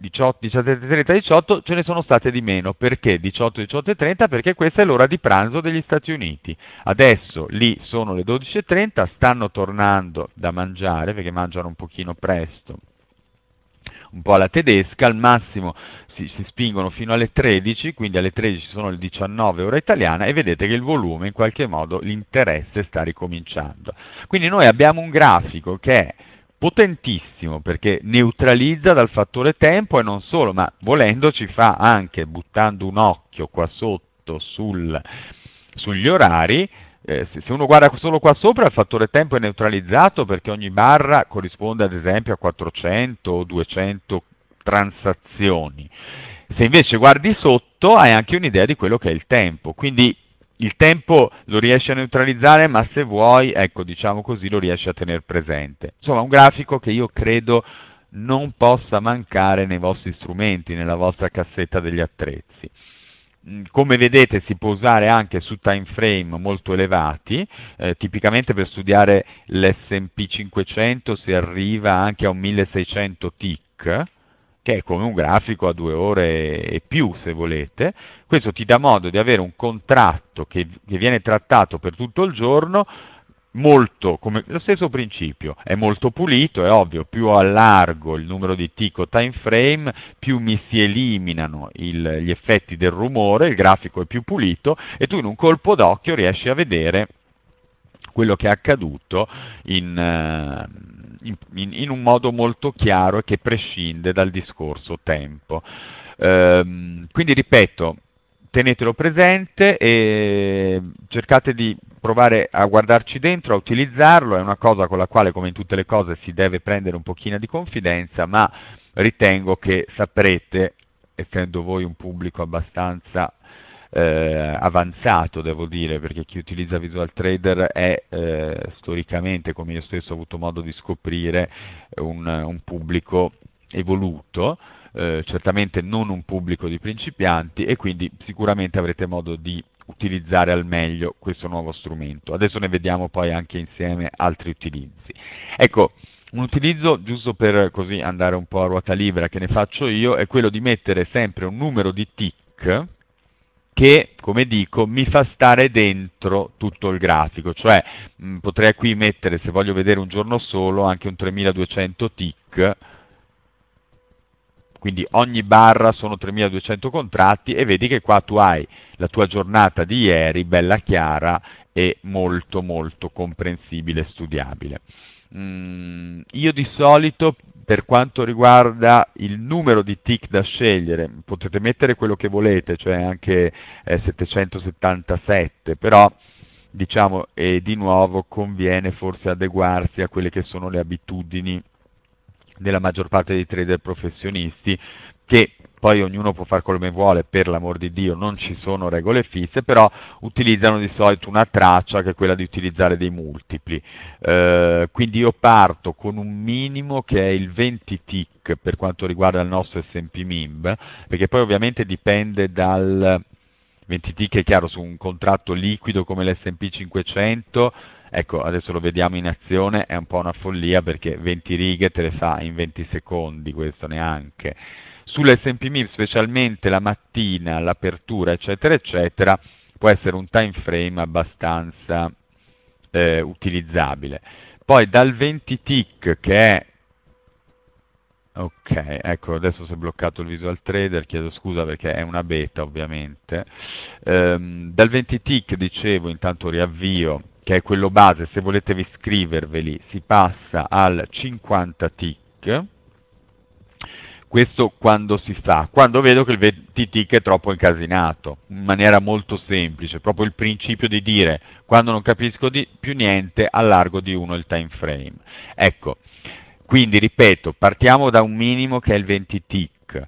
17.30 18 ce ne sono state di meno, perché 18.18.30? Perché questa è l'ora di pranzo degli Stati Uniti. Adesso lì sono le 12.30, stanno tornando da mangiare, perché mangiano un pochino presto, un po' alla tedesca, al massimo si, si, spingono fino alle 13, quindi alle 13 sono le 19 ora italiane e vedete che il volume in qualche modo l'interesse sta ricominciando. Quindi noi abbiamo un grafico che è potentissimo perché neutralizza dal fattore tempo e non solo, ma volendo ci fa anche buttando un occhio qua sotto sul, sugli orari eh, se uno guarda solo qua sopra il fattore tempo è neutralizzato perché ogni barra corrisponde ad esempio a 400 o 200 transazioni. Se invece guardi sotto hai anche un'idea di quello che è il tempo, quindi il tempo lo riesci a neutralizzare, ma se vuoi, ecco, diciamo così, lo riesci a tenere presente. Insomma, un grafico che io credo non possa mancare nei vostri strumenti, nella vostra cassetta degli attrezzi. Mm, come vedete si può usare anche su time frame molto elevati, eh, tipicamente per studiare l'S&P 500 si arriva anche a un 1600 tick, che è come un grafico a due ore e più se volete, questo ti dà modo di avere un contratto che, che viene trattato per tutto il giorno molto, come lo stesso principio, è molto pulito, è ovvio, più allargo il numero di tick o time frame, più mi si eliminano il, gli effetti del rumore, il grafico è più pulito e tu in un colpo d'occhio riesci a vedere quello che è accaduto in... Uh, in, in, un modo molto chiaro e che prescinde dal discorso tempo. Ehm, quindi ripeto, tenetelo presente e cercate di provare a guardarci dentro, a utilizzarlo, è una cosa con la quale come in tutte le cose si deve prendere un pochino di confidenza, ma ritengo che saprete, essendo voi un pubblico abbastanza eh, avanzato, devo dire, perché chi utilizza Visual Trader è eh, storicamente, come io stesso ho avuto modo di scoprire, un, un pubblico evoluto. Eh, certamente non un pubblico di principianti e quindi sicuramente avrete modo di utilizzare al meglio questo nuovo strumento. Adesso ne vediamo poi anche insieme altri utilizzi. Ecco, un utilizzo giusto per così andare un po' a ruota libera che ne faccio io è quello di mettere sempre un numero di tick che, come dico, mi fa stare dentro tutto il grafico, cioè mh, mm, potrei qui mettere, se voglio vedere un giorno solo, anche un 3200 tick, quindi ogni barra sono 3200 contratti e vedi che qua tu hai la tua giornata di ieri, bella chiara e molto molto comprensibile e studiabile. Mm, io di solito per quanto riguarda il numero di tick da scegliere, potete mettere quello che volete, cioè anche eh, 777, però diciamo e di nuovo conviene forse adeguarsi a quelle che sono le abitudini della maggior parte dei trader professionisti, che poi ognuno può fare come vuole, per l'amor di Dio, non ci sono regole fisse, però utilizzano di solito una traccia che è quella di utilizzare dei multipli. Eh, quindi io parto con un minimo che è il 20 tick per quanto riguarda il nostro S&P MIMB, perché poi ovviamente dipende dal 20 tick, è chiaro, su un contratto liquido come l'S&P 500, Ecco, adesso lo vediamo in azione, è un po' una follia perché 20 righe te le fa in 20 secondi, questo neanche sull'S&P 1000 specialmente la mattina, l'apertura eccetera eccetera può essere un time frame abbastanza eh, utilizzabile. Poi dal 20 tick che è Ok, ecco, adesso si è bloccato il visual trader, chiedo scusa perché è una beta ovviamente. Ehm, dal 20 tick dicevo, intanto riavvio, che è quello base, se volete iscriverveli, si passa al 50 tick questo quando si fa? Quando vedo che il VTTIC è troppo incasinato, in maniera molto semplice, proprio il principio di dire quando non capisco di, più niente allargo di uno il time frame. Ecco, quindi ripeto, partiamo da un minimo che è il 20 tick.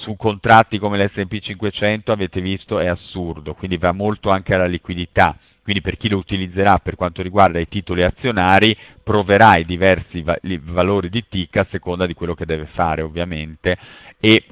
Su contratti come l'S&P 500 avete visto è assurdo, quindi va molto anche alla liquidità. Quindi per chi lo utilizzerà per quanto riguarda i titoli azionari proverà i diversi va- valori di TIC a seconda di quello che deve fare ovviamente e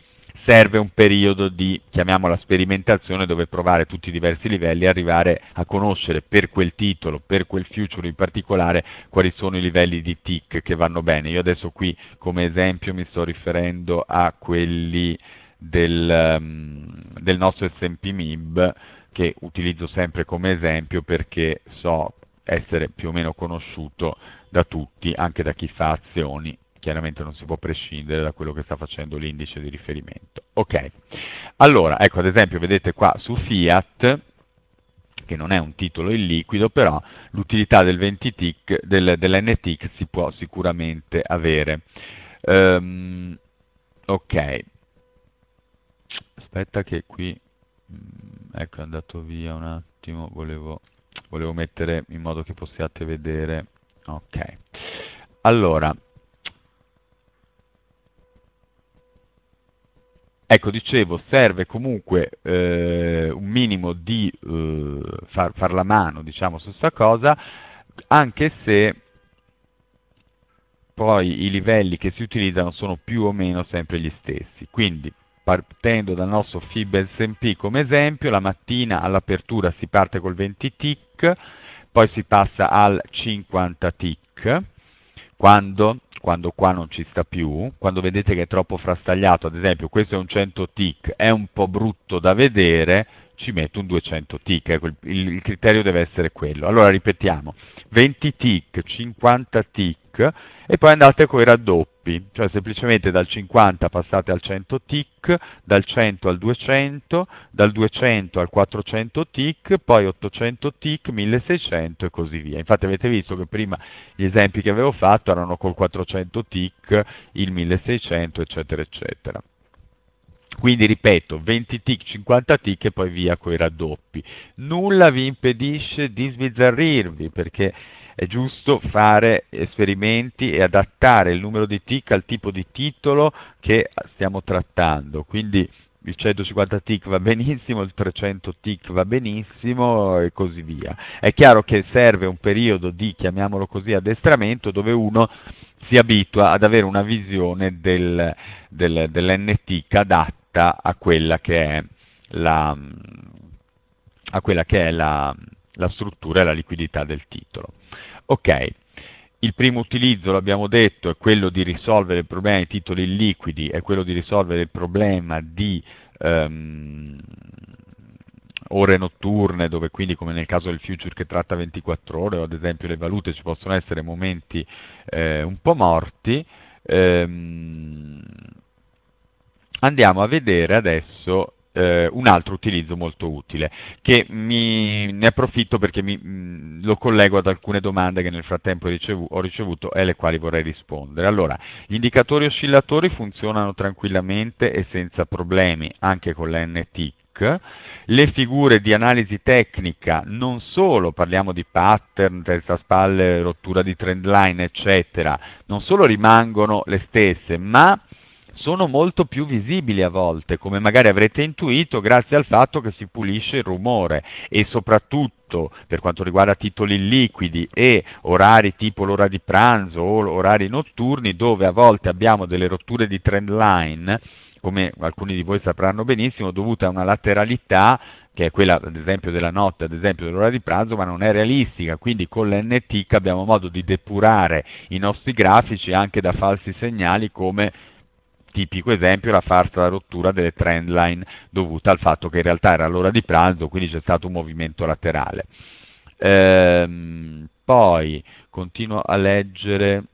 serve un periodo di, chiamiamola sperimentazione, dove provare tutti i diversi livelli e arrivare a conoscere per quel titolo, per quel future in particolare, quali sono i livelli di tick che vanno bene. Io adesso qui come esempio mi sto riferendo a quelli del, ehm, del nostro SP MIB che utilizzo sempre come esempio perché so essere più o meno conosciuto da tutti, anche da chi fa azioni. Chiaramente non si può prescindere da quello che sta facendo l'indice di riferimento. Ok, allora ecco ad esempio vedete qua su Fiat che non è un titolo illiquido, però l'utilità del del, dell'NTIC si può sicuramente avere. Um, ok, aspetta che qui mm, ecco è andato via un attimo volevo, volevo mettere in modo che possiate vedere ok allora Ecco, dicevo, serve comunque eh, un minimo di eh, far, far, la mano, diciamo, su questa cosa, anche se poi i livelli che si utilizzano sono più o meno sempre gli stessi. Quindi, partendo dal nostro FIB S&P come esempio, la mattina all'apertura si parte col 20 tick, poi si passa al 50 tick, quando, quando qua non ci sta più, quando vedete che è troppo frastagliato, ad esempio questo è un 100 tick, è un po' brutto da vedere, ci metto un 200 tick, ecco, il, il criterio deve essere quello. Allora ripetiamo, 20 tick, 50 tick, tick e poi andate con raddoppi, cioè semplicemente dal 50 passate al 100 tick, dal 100 al 200, dal 200 al 400 tick, poi 800 tick, 1600 e così via. Infatti avete visto che prima gli esempi che avevo fatto erano col 400 tick, il 1600 eccetera eccetera. Quindi ripeto, 20 tick, 50 tick e poi via con i raddoppi. Nulla vi impedisce di sbizzarrirvi perché è giusto fare esperimenti e adattare il numero di tick al tipo di titolo che stiamo trattando. Quindi il 150 tick va benissimo, il 300 tick va benissimo e così via. È chiaro che serve un periodo di, chiamiamolo così, addestramento dove uno si abitua ad avere una visione del, del, dell'NTIC adatta a quella che è la, a quella che è la, la struttura e la liquidità del titolo. Ok, il primo utilizzo, l'abbiamo detto, è quello di risolvere il problema dei titoli illiquidi, è quello di risolvere il problema di ehm, ore notturne, dove quindi come nel caso del future che tratta 24 ore, o ad esempio le valute, ci possono essere momenti eh, un po' morti. Ehm, andiamo a vedere adesso eh, un altro utilizzo molto utile, che mi, ne approfitto perché mi, mm, lo collego ad alcune domande che nel frattempo ricevu, ho ricevuto e alle quali vorrei rispondere. Allora, gli indicatori oscillatori funzionano tranquillamente e senza problemi, anche con l'NTIC, le figure di analisi tecnica, non solo parliamo di pattern, testa spalle, rottura di trend line, eccetera, non solo rimangono le stesse, ma sono molto più visibili a volte, come magari avrete intuito grazie al fatto che si pulisce il rumore e soprattutto per quanto riguarda titoli liquidi e orari tipo l'ora di pranzo o orari notturni dove a volte abbiamo delle rotture di trend line come alcuni di voi sapranno benissimo, dovute a una lateralità che è quella ad esempio della notte, ad esempio dell'ora di pranzo, ma non è realistica, quindi con l'NTIC abbiamo modo di depurare i nostri grafici anche da falsi segnali come tipico esempio la farsa la rottura delle trend line dovuta al fatto che in realtà era l'ora di pranzo, quindi c'è stato un movimento laterale. Ehm, poi continuo a leggere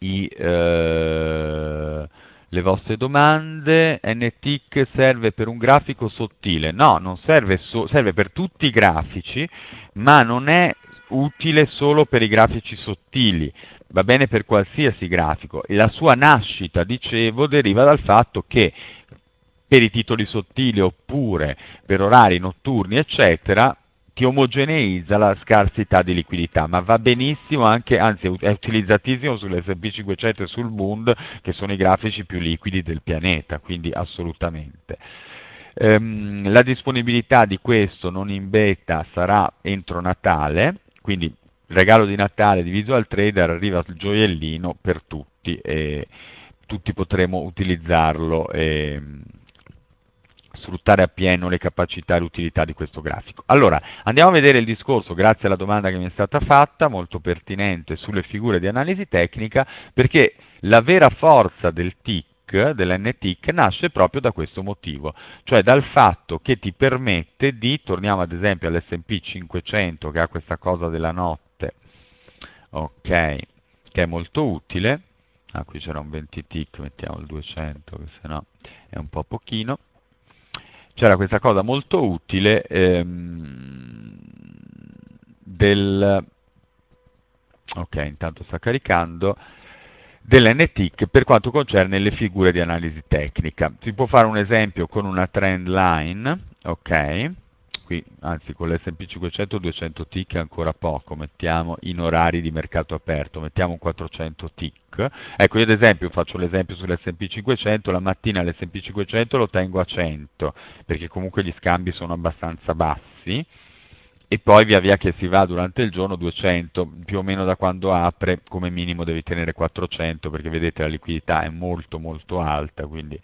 i, eh, le vostre domande. NTIC serve per un grafico sottile? No, non serve, so serve per tutti i grafici, ma non è utile solo per i grafici sottili, va bene per qualsiasi grafico. La sua nascita, dicevo, deriva dal fatto che per i titoli sottili oppure per orari notturni, eccetera, ti omogeneizza la scarsità di liquidità, ma va benissimo anche, anzi è utilizzatissimo sull'SP 500 e sul Bund, che sono i grafici più liquidi del pianeta, quindi assolutamente ehm, la disponibilità di questo non in beta sarà entro Natale quindi regalo di Natale di Visual Trader arriva il gioiellino per tutti e tutti potremo utilizzarlo e sfruttare appieno le capacità e l'utilità di questo grafico. Allora, andiamo a vedere il discorso, grazie alla domanda che mi è stata fatta, molto pertinente, sulle figure di analisi tecnica, perché la vera forza del TIC TIC, dell'NTIC, nasce proprio da questo motivo, cioè dal fatto che ti permette di, torniamo ad esempio all'S&P 500 che ha questa cosa della notte, ok, che è molto utile, ah qui c'era un 20 TIC, mettiamo il 200 che sennò è un po' pochino, c'era questa cosa molto utile ehm, del ok intanto sta caricando dell'NTIC per quanto concerne le figure di analisi tecnica. Si può fare un esempio con una trend line, ok? Qui, anzi con l'S&P 500 200 tick è ancora poco, mettiamo in orari di mercato aperto, mettiamo 400 tick. Ecco, io ad esempio faccio l'esempio sull'S&P 500, la mattina l'S&P 500 lo tengo a 100, perché comunque gli scambi sono abbastanza bassi, e poi via via che si va durante il giorno 200, più o meno da quando apre come minimo devi tenere 400 perché vedete la liquidità è molto molto alta, quindi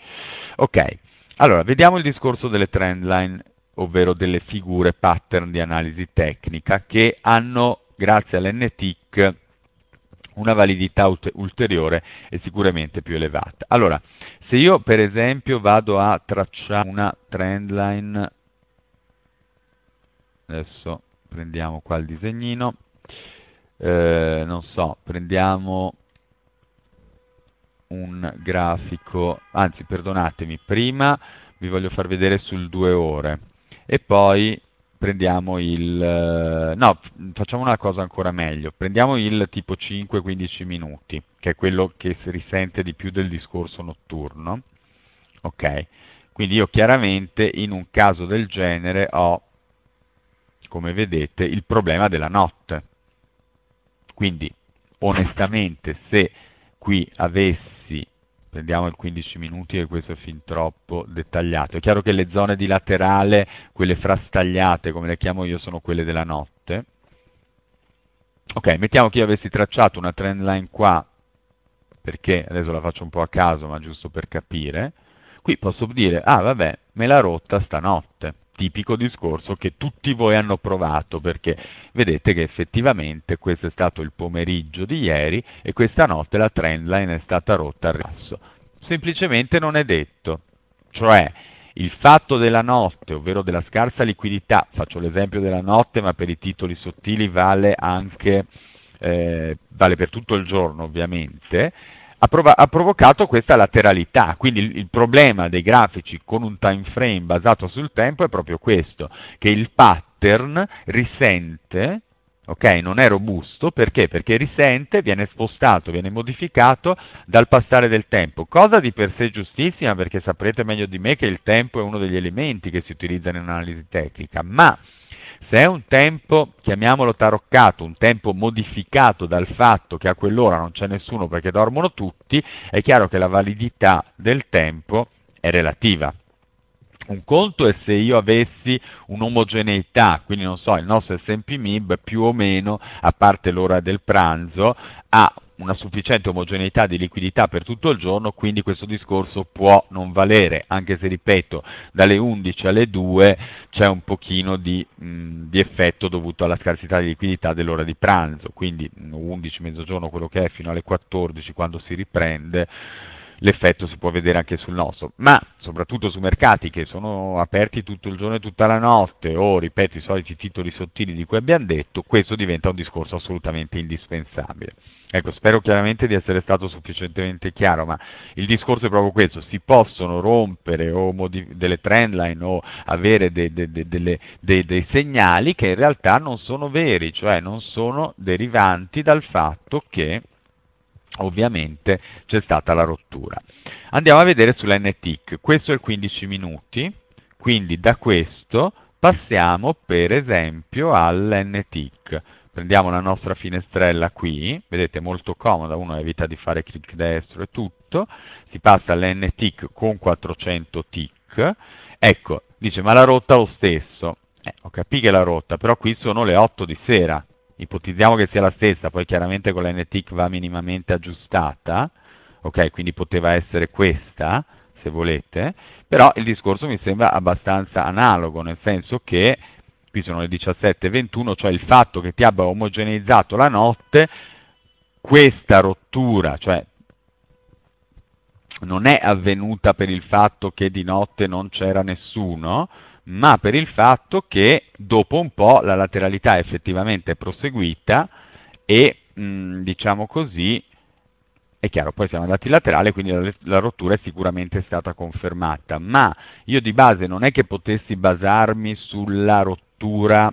ok. Allora, vediamo il discorso delle trend line, ovvero delle figure pattern di analisi tecnica che hanno grazie all'NTIC una validità ulteriore e sicuramente più elevata. Allora, se io per esempio vado a tracciare una trend line adesso prendiamo qua il disegnino, eh, non so, prendiamo un grafico, anzi perdonatemi, prima vi voglio far vedere sul 2 ore e poi prendiamo il, eh, no, facciamo una cosa ancora meglio, prendiamo il tipo 5-15 minuti, che è quello che si risente di più del discorso notturno, ok? Quindi io chiaramente in un caso del genere ho come vedete, il problema della notte. Quindi, onestamente, se qui avessi, prendiamo il 15 minuti che questo è fin troppo dettagliato, è chiaro che le zone di laterale, quelle frastagliate, come le chiamo io, sono quelle della notte. Ok, mettiamo che io avessi tracciato una trend line qua, perché adesso la faccio un po' a caso, ma giusto per capire, qui posso dire, ah vabbè, me l'ha rotta stanotte tipico discorso che tutti voi hanno provato perché vedete che effettivamente questo è stato il pomeriggio di ieri e questa notte la trend line è stata rotta al ribasso. Semplicemente non è detto, cioè il fatto della notte, ovvero della scarsa liquidità, faccio l'esempio della notte ma per i titoli sottili vale anche, eh, vale per tutto il giorno ovviamente, ha, prov- ha provocato questa lateralità, quindi il, il, problema dei grafici con un time frame basato sul tempo è proprio questo, che il pattern risente, ok, non è robusto, perché? Perché risente, viene spostato, viene modificato dal passare del tempo, cosa di per sé giustissima perché saprete meglio di me che il tempo è uno degli elementi che si utilizza in analisi tecnica, ma se è un tempo, chiamiamolo taroccato, un tempo modificato dal fatto che a quell'ora non c'è nessuno perché dormono tutti, è chiaro che la validità del tempo è relativa. Un conto è se io avessi un'omogeneità, quindi non so, il nostro S&P MIB più o meno, a parte l'ora del pranzo, ha una sufficiente omogeneità di liquidità per tutto il giorno, quindi questo discorso può non valere, anche se ripeto, dalle 11 alle 2 c'è un pochino di, mh, di effetto dovuto alla scarsità di liquidità dell'ora di pranzo, quindi 11, mezzogiorno, quello che è, fino alle 14 quando si riprende, l'effetto si può vedere anche sul nostro, ma soprattutto su mercati che sono aperti tutto il giorno e tutta la notte o, ripeto, i soliti titoli sottili di cui abbiamo detto, questo diventa un discorso assolutamente indispensabile. Ecco, spero chiaramente di essere stato sufficientemente chiaro, ma il discorso è proprio questo, si possono rompere modif- delle trendline o avere dei de- de- de- segnali che in realtà non sono veri, cioè non sono derivanti dal fatto che ovviamente c'è stata la rottura. Andiamo a vedere sull'NTIC, questo è il 15 minuti, quindi da questo passiamo per esempio all'NTIC. Prendiamo la nostra finestrella qui, vedete molto comoda, uno evita di fare clic destro e tutto, si passa all'NTIC con 400 tick, ecco, dice ma la rotta lo stesso, eh, ho capito che la rotta, però qui sono le 8 di sera, ipotizziamo che sia la stessa, poi chiaramente con la NTIC va minimamente aggiustata, ok? Quindi poteva essere questa, se volete, però il discorso mi sembra abbastanza analogo, nel senso che qui sono le 17.21, cioè il fatto che ti abbia omogeneizzato la notte, questa rottura, cioè non è avvenuta per il fatto che di notte non c'era nessuno, ma per il fatto che dopo un po' la lateralità effettivamente è proseguita e mh, diciamo così è chiaro, poi siamo andati laterale, quindi la, la, rottura è sicuramente stata confermata, ma io di base non è che potessi basarmi sulla rottura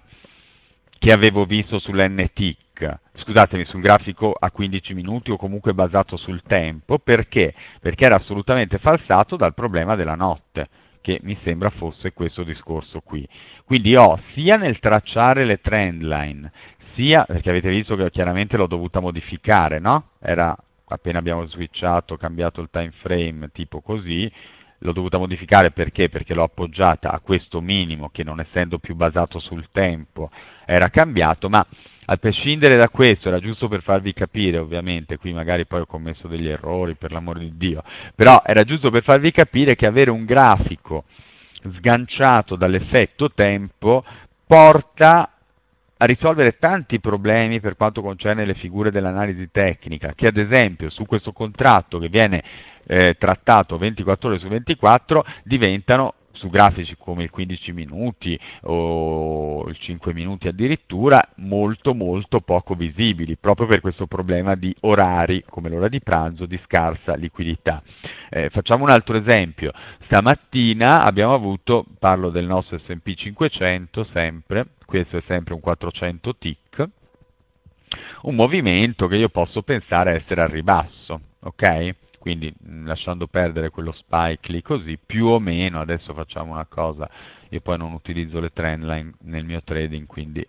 che avevo visto sull'NTIC, scusatemi, su un grafico a 15 minuti o comunque basato sul tempo, perché? Perché era assolutamente falsato dal problema della notte che mi sembra fosse questo discorso qui. Quindi ho sia nel tracciare le trend line, sia perché avete visto che chiaramente l'ho dovuta modificare, no? Era appena abbiamo switchato, cambiato il time frame tipo così, l'ho dovuta modificare perché? Perché l'ho appoggiata a questo minimo che non essendo più basato sul tempo era cambiato, ma a prescindere da questo, era giusto per farvi capire, ovviamente, qui magari poi ho commesso degli errori, per l'amor di Dio, però era giusto per farvi capire che avere un grafico sganciato dall'effetto tempo porta a risolvere tanti problemi per quanto concerne le figure dell'analisi tecnica, che ad esempio su questo contratto che viene eh, trattato 24 ore su 24 diventano su grafici come il 15 minuti o il 5 minuti addirittura molto molto poco visibili proprio per questo problema di orari come l'ora di pranzo di scarsa liquidità. Eh, facciamo un altro esempio, stamattina abbiamo avuto, parlo del nostro S&P 500 sempre, questo è sempre un 400 tick, un movimento che io posso pensare essere al ribasso, ok? quindi mm, lasciando perdere quello spike lì così, più o meno, adesso facciamo una cosa, io poi non utilizzo le trend line nel mio trading, quindi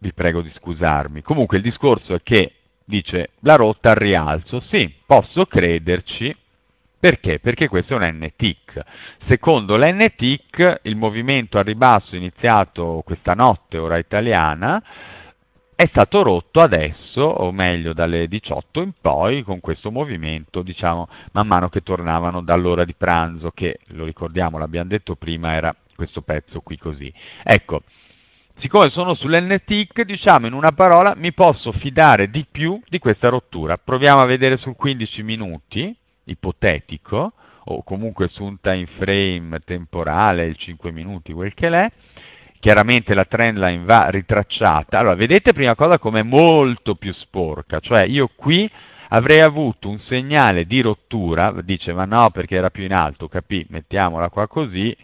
vi prego di scusarmi. Comunque il discorso è che dice la rotta al rialzo, sì, posso crederci, perché? Perché questo è un NTIC. Secondo l'NTIC il movimento al ribasso iniziato questa notte, ora italiana, è stato rotto adesso, o meglio dalle 18 in poi, con questo movimento, diciamo, man mano che tornavano dall'ora di pranzo, che lo ricordiamo, l'abbiamo detto prima, era questo pezzo qui così. Ecco, siccome sono sull'NTIC, diciamo in una parola, mi posso fidare di più di questa rottura. Proviamo a vedere sul 15 minuti, ipotetico, o comunque su un time frame temporale, il 5 minuti, quel che l'è chiaramente la trend line va ritracciata. Allora, vedete prima cosa come è molto più sporca, cioè io qui avrei avuto un segnale di rottura, dice ma no perché era più in alto, capì, mettiamola qua così,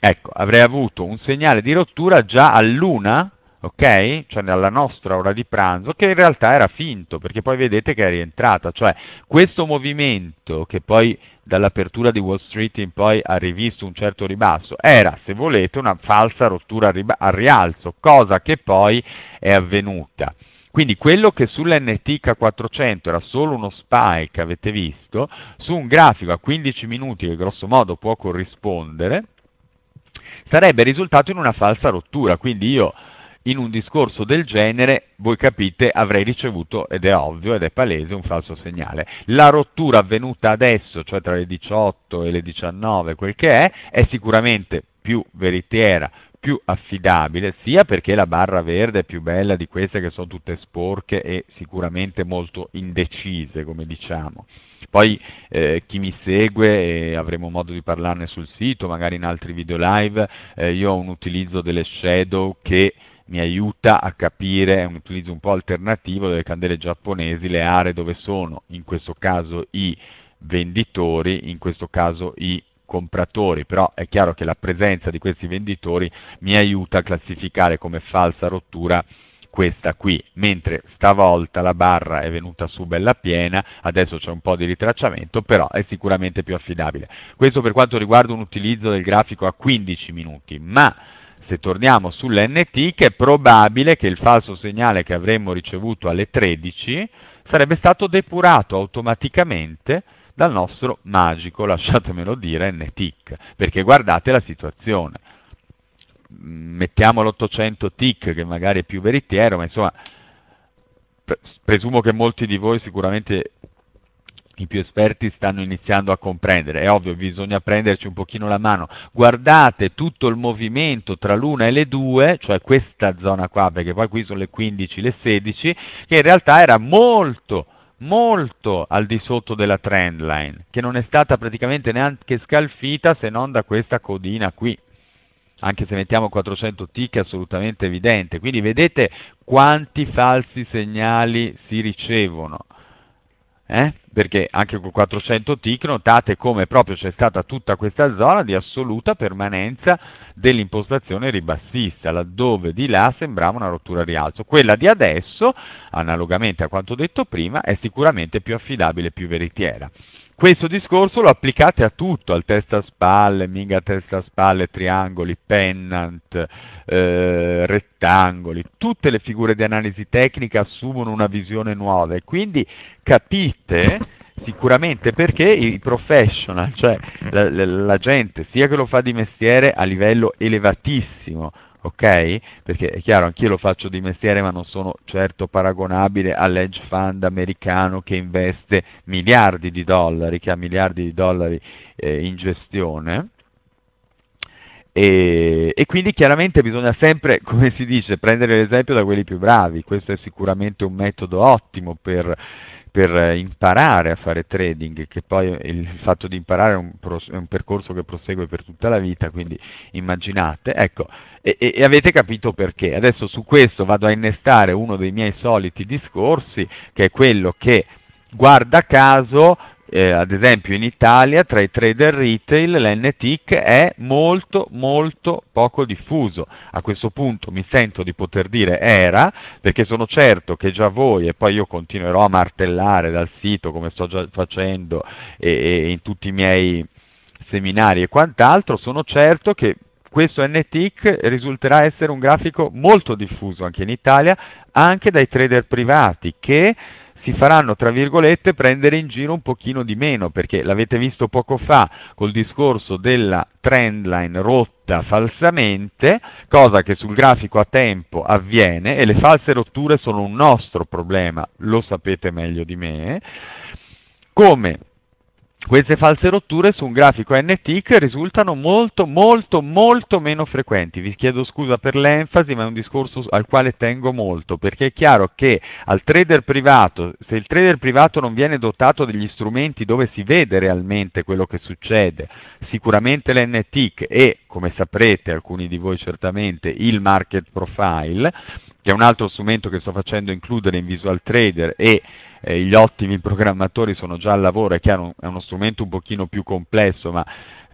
ecco, avrei avuto un segnale di rottura già all'una ok? Cioè nella nostra ora di pranzo, che in realtà era finto, perché poi vedete che è rientrata, cioè questo movimento che poi dall'apertura di Wall Street in poi ha rivisto un certo ribasso, era, se volete, una falsa rottura al rialzo, cosa che poi è avvenuta. Quindi quello che sull'NTK400 era solo uno spike, avete visto, su un grafico a 15 minuti che grosso modo può corrispondere, sarebbe risultato in una falsa rottura. Quindi io in un discorso del genere, voi capite, avrei ricevuto, ed è ovvio ed è palese, un falso segnale. La rottura avvenuta adesso, cioè tra le 18 e le 19, quel che è, è sicuramente più veritiera, più affidabile, sia perché la barra verde è più bella di queste che sono tutte sporche e sicuramente molto indecise, come diciamo. Poi eh, chi mi segue, eh, avremo modo di parlarne sul sito, magari in altri video live, eh, io ho un utilizzo delle shadow che mi aiuta a capire, è un utilizzo un po' alternativo delle candele giapponesi, le aree dove sono, in questo caso i venditori, in questo caso i compratori, però è chiaro che la presenza di questi venditori mi aiuta a classificare come falsa rottura questa qui, mentre stavolta la barra è venuta su bella piena, adesso c'è un po' di ritracciamento, però è sicuramente più affidabile. Questo per quanto riguarda un utilizzo del grafico a 15 minuti, ma se torniamo sull'NT, che è probabile che il falso segnale che avremmo ricevuto alle 13 sarebbe stato depurato automaticamente dal nostro magico, lasciatemelo dire, NTIC, perché guardate la situazione. Mm, mettiamo l'800 TIC che magari è più veritiero, ma insomma presumo che molti di voi sicuramente i più esperti stanno iniziando a comprendere. È ovvio, bisogna prenderci un pochino la mano. Guardate tutto il movimento tra l'una e le due, cioè questa zona qua, perché poi qui sono le 15, le 16, che in realtà era molto molto al di sotto della trend line, che non è stata praticamente neanche scalfita se non da questa codina qui. Anche se mettiamo 400 tick è assolutamente evidente. Quindi vedete quanti falsi segnali si ricevono eh? perché anche col 400T notate come proprio c'è stata tutta questa zona di assoluta permanenza dell'impostazione ribassista, laddove di là sembrava una rottura rialzo. Quella di adesso, analogamente a quanto detto prima, è sicuramente più affidabile e più veritiera. Questo discorso lo applicate a tutto, al testa a spalle, minga testa a spalle, triangoli, pennant, eh, rettangoli, tutte le figure di analisi tecnica assumono una visione nuova e quindi capite sicuramente perché i professional, cioè la, la, la gente sia che lo fa di mestiere a livello elevatissimo, ok? Perché è chiaro, anch'io lo faccio di mestiere, ma non sono certo paragonabile all'edge fund americano che investe miliardi di dollari, che ha miliardi di dollari eh, in gestione. E, e, quindi chiaramente bisogna sempre, come si dice, prendere l'esempio da quelli più bravi, questo è sicuramente un metodo ottimo per per imparare a fare trading, che poi il fatto di imparare è un, è un percorso che prosegue per tutta la vita, quindi immaginate, ecco, e, e, avete capito perché. Adesso su questo vado a innestare uno dei miei soliti discorsi, che è quello che, guarda caso, eh, ad esempio in Italia tra i trader retail l'NTIC è molto molto poco diffuso. A questo punto mi sento di poter dire era perché sono certo che già voi e poi io continuerò a martellare dal sito come sto già facendo e, e in tutti i miei seminari e quant'altro, sono certo che questo NTIC risulterà essere un grafico molto diffuso anche in Italia, anche dai trader privati che si faranno, tra virgolette, prendere in giro un pochino di meno, perché l'avete visto poco fa col discorso della trendline rotta falsamente, cosa che sul grafico a tempo avviene e le false rotture sono un nostro problema, lo sapete meglio di me, come queste false rotture su un grafico NTIC risultano molto molto molto meno frequenti. Vi chiedo scusa per l'enfasi, ma è un discorso al quale tengo molto, perché è chiaro che al trader privato, se il trader privato non viene dotato degli strumenti dove si vede realmente quello che succede, sicuramente l'NTIC e, come saprete alcuni di voi certamente, il market profile, che è un altro strumento che sto facendo includere in Visual Trader e eh, gli ottimi programmatori sono già al lavoro, è chiaro è uno strumento un pochino più complesso, ma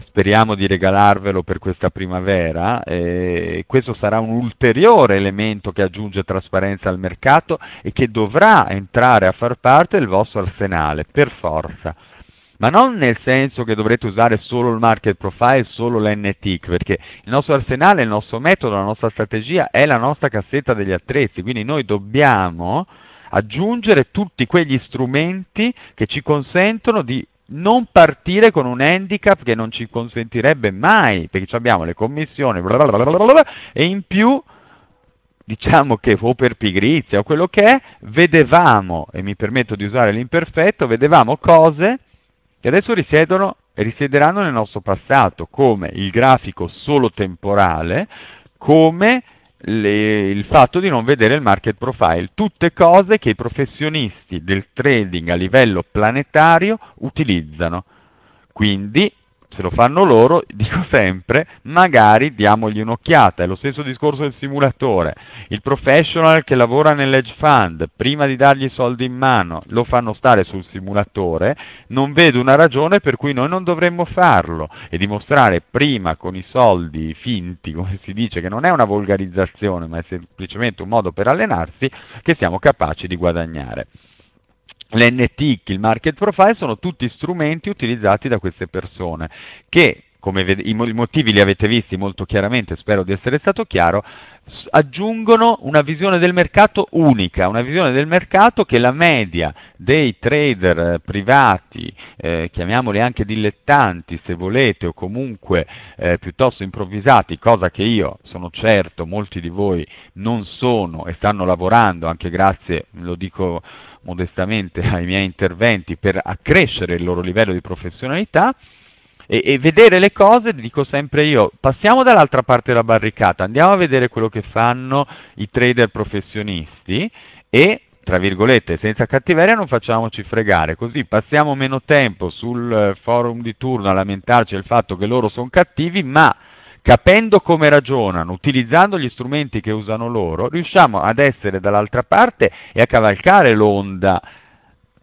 speriamo di regalarvelo per questa primavera. Eh, questo sarà un ulteriore elemento che aggiunge trasparenza al mercato e che dovrà entrare a far parte del vostro arsenale, per forza ma non nel senso che dovrete usare solo il market profile, solo l'NTIC, perché il nostro arsenale, il nostro metodo, la nostra strategia è la nostra cassetta degli attrezzi, quindi noi dobbiamo aggiungere tutti quegli strumenti che ci consentono di non partire con un handicap che non ci consentirebbe mai, perché abbiamo le commissioni bla bla bla e in più diciamo che o per pigrizia o quello che è, vedevamo, e mi permetto di usare l'imperfetto, vedevamo cose che adesso risiedono e risiederanno nel nostro passato, come il grafico solo temporale, come le, il fatto di non vedere il market profile, tutte cose che i professionisti del trading a livello planetario utilizzano. Quindi se lo fanno loro, dico sempre, magari diamogli un'occhiata, è lo stesso discorso del simulatore. Il professional che lavora nell'edge fund, prima di dargli i soldi in mano, lo fanno stare sul simulatore, non vedo una ragione per cui noi non dovremmo farlo e dimostrare prima con i soldi finti, come si dice, che non è una volgarizzazione, ma è semplicemente un modo per allenarsi, che siamo capaci di guadagnare l'NTIC, il market profile, sono tutti strumenti utilizzati da queste persone che come ved- i, mo- i motivi li avete visti molto chiaramente, spero di essere stato chiaro, s- aggiungono una visione del mercato unica, una visione del mercato che la media dei trader eh, privati, eh, chiamiamoli anche dilettanti se volete o comunque eh, piuttosto improvvisati, cosa che io sono certo molti di voi non sono e stanno lavorando anche grazie, lo dico modestamente ai miei interventi per accrescere il loro livello di professionalità, e, e vedere le cose, dico sempre io, passiamo dall'altra parte della barricata, andiamo a vedere quello che fanno i trader professionisti e tra virgolette, senza cattiveria non facciamoci fregare, così passiamo meno tempo sul forum di turno a lamentarci del fatto che loro sono cattivi, ma capendo come ragionano, utilizzando gli strumenti che usano loro, riusciamo ad essere dall'altra parte e a cavalcare l'onda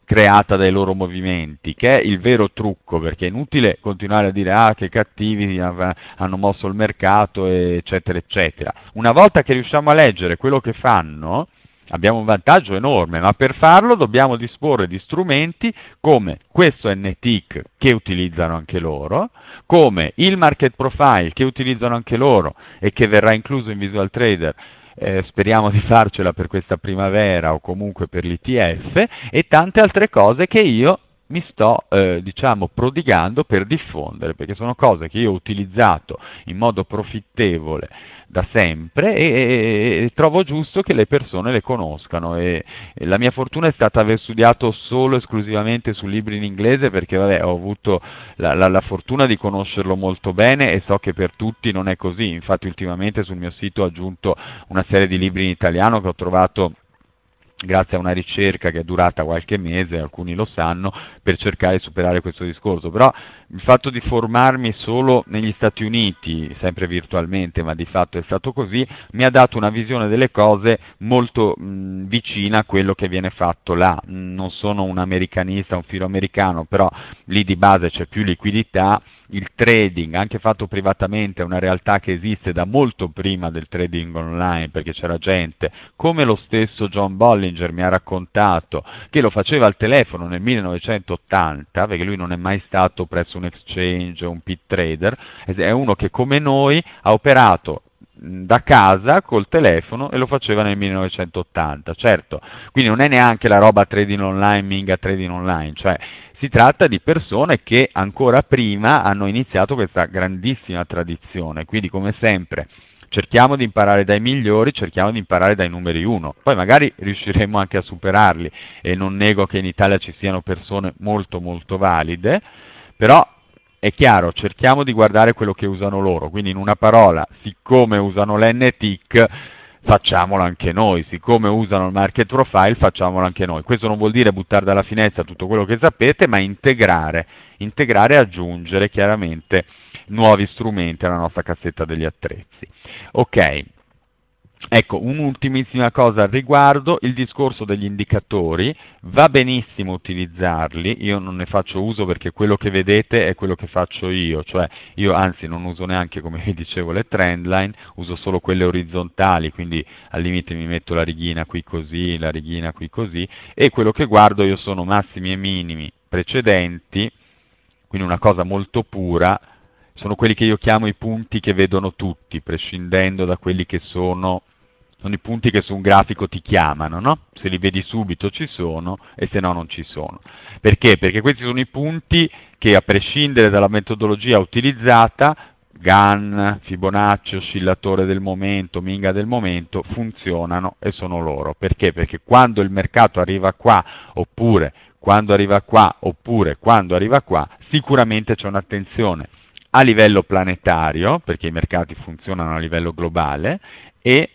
creata dai loro movimenti, che è il vero trucco, perché è inutile continuare a dire ah, che cattivi hanno mosso il mercato, eccetera, eccetera. Una volta che riusciamo a leggere quello che fanno, abbiamo un vantaggio enorme, ma per farlo dobbiamo disporre di strumenti come questo NTIC che utilizzano anche loro, come il market profile che utilizzano anche loro e che verrà incluso in Visual Trader eh, speriamo di farcela per questa primavera o comunque per l'ITF e tante altre cose che io mi sto eh, diciamo, prodigando per diffondere, perché sono cose che io ho utilizzato in modo profittevole da sempre e, e, e trovo giusto che le persone le conoscano. E, la mia fortuna è stata aver studiato solo e esclusivamente su libri in inglese perché vabbè, ho avuto la, la, la, fortuna di conoscerlo molto bene e so che per tutti non è così. Infatti ultimamente sul mio sito ho aggiunto una serie di libri in italiano che ho trovato grazie a una ricerca che è durata qualche mese, alcuni lo sanno, per cercare di superare questo discorso. Però il fatto di formarmi solo negli Stati Uniti, sempre virtualmente, ma di fatto è stato così, mi ha dato una visione delle cose molto mh, vicina a quello che viene fatto là. Non sono un americanista, un filo americano, però lì di base c'è più liquidità il trading, anche fatto privatamente, è una realtà che esiste da molto prima del trading online perché c'era gente, come lo stesso John Bollinger mi ha raccontato, che lo faceva al telefono nel 1980, perché lui non è mai stato presso un exchange, un pit trader, è uno che come noi ha operato da casa col telefono e lo faceva nel 1980, certo, quindi non è neanche la roba trading online, minga trading online, cioè si tratta di persone che ancora prima hanno iniziato questa grandissima tradizione, quindi come sempre cerchiamo di imparare dai migliori, cerchiamo di imparare dai numeri uno, poi magari riusciremo anche a superarli e non nego che in Italia ci siano persone molto molto valide, però è chiaro, cerchiamo di guardare quello che usano loro, quindi in una parola, siccome usano l'NTIC, facciamolo anche noi, siccome usano il market profile facciamolo anche noi. Questo non vuol dire buttare dalla finestra tutto quello che sapete, ma integrare, integrare e aggiungere chiaramente nuovi strumenti alla nostra cassetta degli attrezzi. Ok, Ecco, un'ultimissima cosa riguardo, il discorso degli indicatori, va benissimo utilizzarli, io non ne faccio uso perché quello che vedete è quello che faccio io, cioè io anzi non uso neanche, come vi dicevo, le trendline, uso solo quelle orizzontali, quindi al limite mi metto la righina qui così, la righina qui così, e quello che guardo io sono massimi e minimi precedenti, quindi una cosa molto pura, sono quelli che io chiamo i punti che vedono tutti, prescindendo da quelli che sono sono i punti che su un grafico ti chiamano, no? se li vedi subito ci sono e se no non ci sono. Perché? Perché questi sono i punti che a prescindere dalla metodologia utilizzata, GAN, Fibonacci, oscillatore del momento, Minga del momento, funzionano e sono loro. Perché? Perché quando il mercato arriva qua, oppure quando arriva qua, oppure quando arriva qua, sicuramente c'è un'attenzione a livello planetario, perché i mercati funzionano a livello globale, e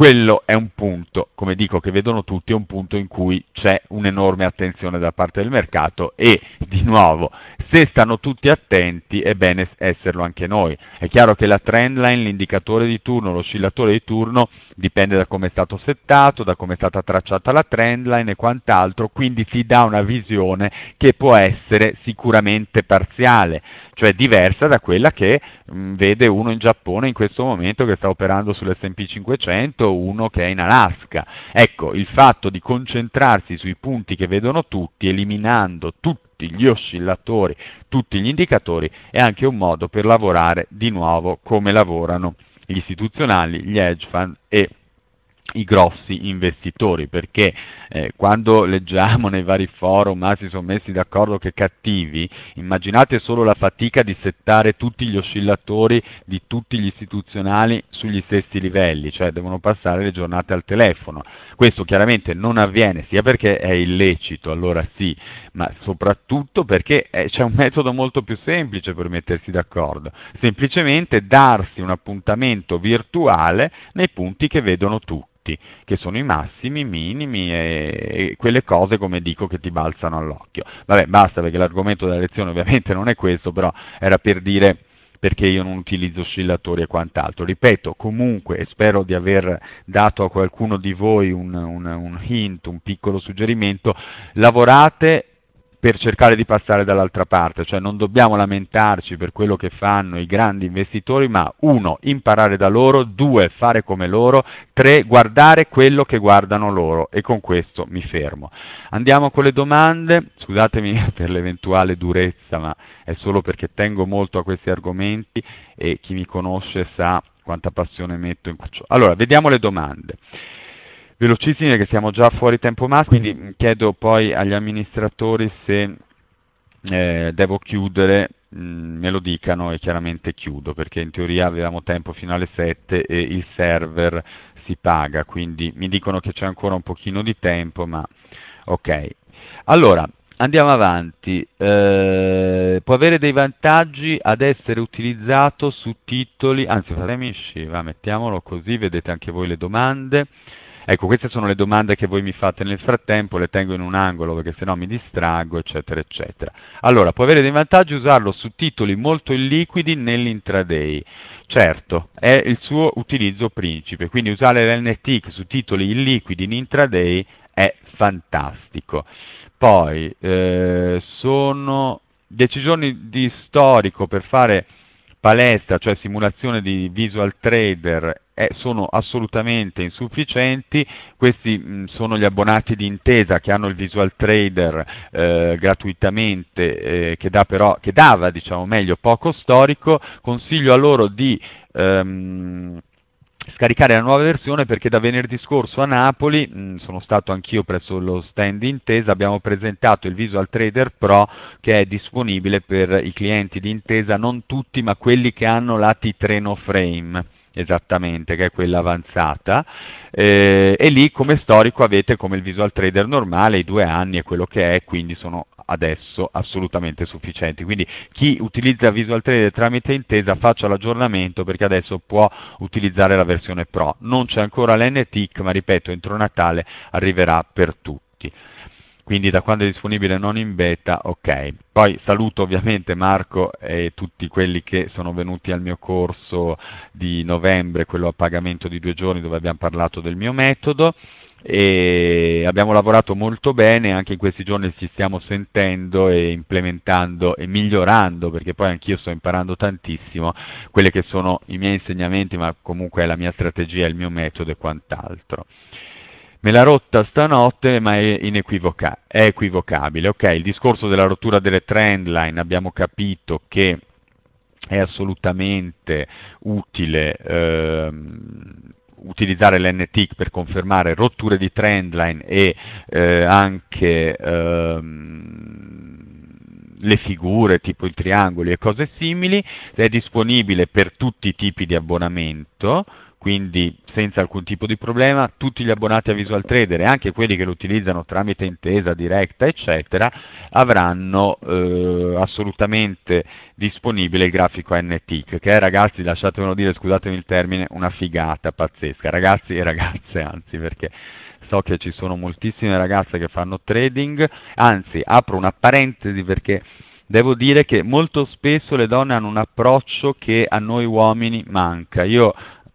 quello è un punto, come dico, che vedono tutti, è un punto in cui c'è un'enorme attenzione da parte del mercato e, di nuovo, se stanno tutti attenti è bene esserlo anche noi. È chiaro che la trend line, l'indicatore di turno, l'oscillatore di turno dipende da come è stato settato, da come è stata tracciata la trend line e quant'altro, quindi si dà una visione che può essere sicuramente parziale cioè diversa da quella che mh, mm, vede uno in Giappone in questo momento che sta operando sull'S&P 500 o uno che è in Alaska. Ecco, il fatto di concentrarsi sui punti che vedono tutti, eliminando tutti gli oscillatori, tutti gli indicatori, è anche un modo per lavorare di nuovo come lavorano gli istituzionali, gli hedge fund e i grossi investitori perché eh, quando leggiamo nei vari forum ah, si sono messi d'accordo che cattivi immaginate solo la fatica di settare tutti gli oscillatori di tutti gli istituzionali sugli stessi livelli cioè devono passare le giornate al telefono questo chiaramente non avviene sia perché è illecito allora sì ma soprattutto perché eh, c'è un metodo molto più semplice per mettersi d'accordo semplicemente darsi un appuntamento virtuale nei punti che vedono tutti tutti, che sono i massimi, i minimi e, e quelle cose, come dico, che ti balzano all'occhio. Vabbè, basta perché l'argomento della lezione ovviamente non è questo, però era per dire perché io non utilizzo oscillatori e quant'altro. Ripeto, comunque, e spero di aver dato a qualcuno di voi un, un, un hint, un piccolo suggerimento, lavorate per cercare di passare dall'altra parte, cioè non dobbiamo lamentarci per quello che fanno i grandi investitori, ma uno, imparare da loro, due, fare come loro, tre, guardare quello che guardano loro e con questo mi fermo. Andiamo con le domande, scusatemi per l'eventuale durezza, ma è solo perché tengo molto a questi argomenti e chi mi conosce sa quanta passione metto in questo. Allora, vediamo le domande velocissimi perché siamo già fuori tempo massimo, quindi mm, chiedo poi agli amministratori se eh, devo chiudere, mh, mm, me lo dicano e chiaramente chiudo perché in teoria avevamo tempo fino alle 7 e il server si paga, quindi mi dicono che c'è ancora un pochino di tempo, ma ok. Allora, andiamo avanti, eh, può avere dei vantaggi ad essere utilizzato su titoli, anzi fatemi sciva, mettiamolo così, vedete anche voi le domande, Ecco, queste sono le domande che voi mi fate nel frattempo, le tengo in un angolo perché sennò mi distraggo, eccetera, eccetera. Allora, può avere dei vantaggi usarlo su titoli molto illiquidi nell'intraday. Certo, è il suo utilizzo principe, quindi usare l'NTIC su titoli illiquidi in intraday è fantastico. Poi, eh, sono 10 giorni di storico per fare palestra, cioè simulazione di visual trader, eh, sono assolutamente insufficienti, questi mh, sono gli abbonati di intesa che hanno il visual trader eh, gratuitamente, eh, che, però, che, dava diciamo meglio poco storico, consiglio a loro di ehm, scaricare la nuova versione perché da venerdì scorso a Napoli, mh, mm, sono stato anch'io presso lo stand Intesa, abbiamo presentato il Visual Trader Pro che è disponibile per i clienti di Intesa, non tutti ma quelli che hanno la t Frame esattamente, che è quella avanzata, eh, e lì come storico avete come il visual trader normale i due anni e quello che è, quindi sono adesso assolutamente sufficienti. Quindi chi utilizza visual trader tramite intesa faccia l'aggiornamento perché adesso può utilizzare la versione pro. Non c'è ancora l'NTIC, ma ripeto, entro Natale arriverà per tutti quindi da quando è disponibile non in beta, ok. Poi saluto ovviamente Marco e tutti quelli che sono venuti al mio corso di novembre, quello a pagamento di due giorni dove abbiamo parlato del mio metodo e abbiamo lavorato molto bene, anche in questi giorni ci stiamo sentendo e implementando e migliorando, perché poi anch'io sto imparando tantissimo quelli che sono i miei insegnamenti, ma comunque è la mia strategia, il mio metodo e quant'altro me l'ha rotta stanotte, ma è, inequivoca- è equivocabile. Ok, il discorso della rottura delle trendline abbiamo capito che è assolutamente utile ehm, utilizzare l'NTIC per confermare rotture di trendline e eh, anche ehm, le figure tipo i triangoli e cose simili, è disponibile per tutti i tipi di abbonamento, quindi senza alcun tipo di problema tutti gli abbonati a Visual Trader e anche quelli che lo utilizzano tramite intesa, diretta eccetera avranno eh, assolutamente disponibile il grafico NTIC che è ragazzi lasciatemelo dire scusatemi il termine una figata pazzesca ragazzi e ragazze anzi perché so che ci sono moltissime ragazze che fanno trading anzi apro una parentesi perché devo dire che molto spesso le donne hanno un approccio che a noi uomini manca. Io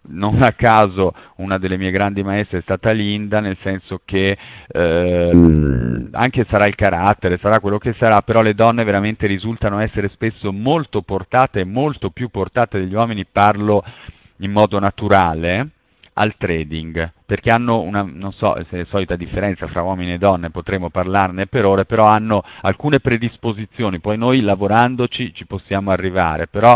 non a caso una delle mie grandi maestre è stata Linda, nel senso che eh, mm. anche sarà il carattere, sarà quello che sarà, però le donne veramente risultano essere spesso molto portate, molto più portate degli uomini, parlo in modo naturale, al trading, perché hanno una, non so se è solita differenza fra uomini e donne, potremmo parlarne per ore, però hanno alcune predisposizioni, poi noi lavorandoci ci possiamo arrivare, però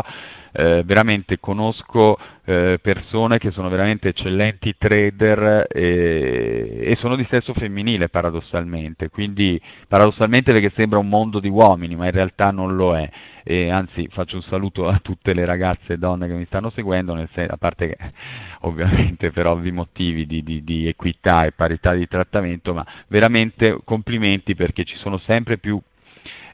eh, veramente conosco eh, persone che sono veramente eccellenti trader e, eh, e, sono di sesso femminile paradossalmente, quindi paradossalmente perché sembra un mondo di uomini, ma in realtà non lo è. E, anzi, faccio un saluto a tutte le ragazze e donne che mi stanno seguendo, sen- a parte che ovviamente per ovvi motivi di, di, di equità e parità di trattamento, ma veramente complimenti perché ci sono sempre più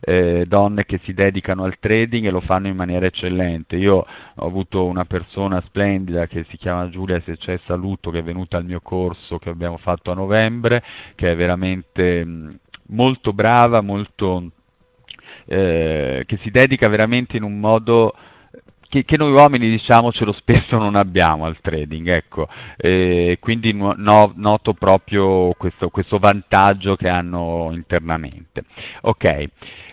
eh, donne che si dedicano al trading e lo fanno in maniera eccellente. Io ho avuto una persona splendida che si chiama Giulia Se c'è saluto che è venuta al mio corso che abbiamo fatto a novembre, che è veramente mm, molto brava, molto eh, che si dedica veramente in un modo che, che, noi uomini diciamocelo spesso non abbiamo al trading, ecco, eh, quindi no, noto proprio questo, questo, vantaggio che hanno internamente. Ok,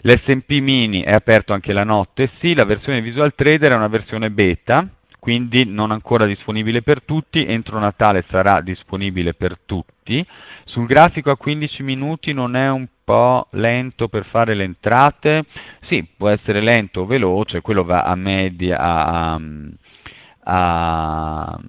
l'S&P mini è aperto anche la notte, sì, la versione Visual Trader è una versione beta, quindi non ancora disponibile per tutti, entro Natale sarà disponibile per tutti. Sul grafico a 15 minuti non è un po' lento per fare le entrate, sì, può essere lento o veloce, quello va a media, a, a a, ehm,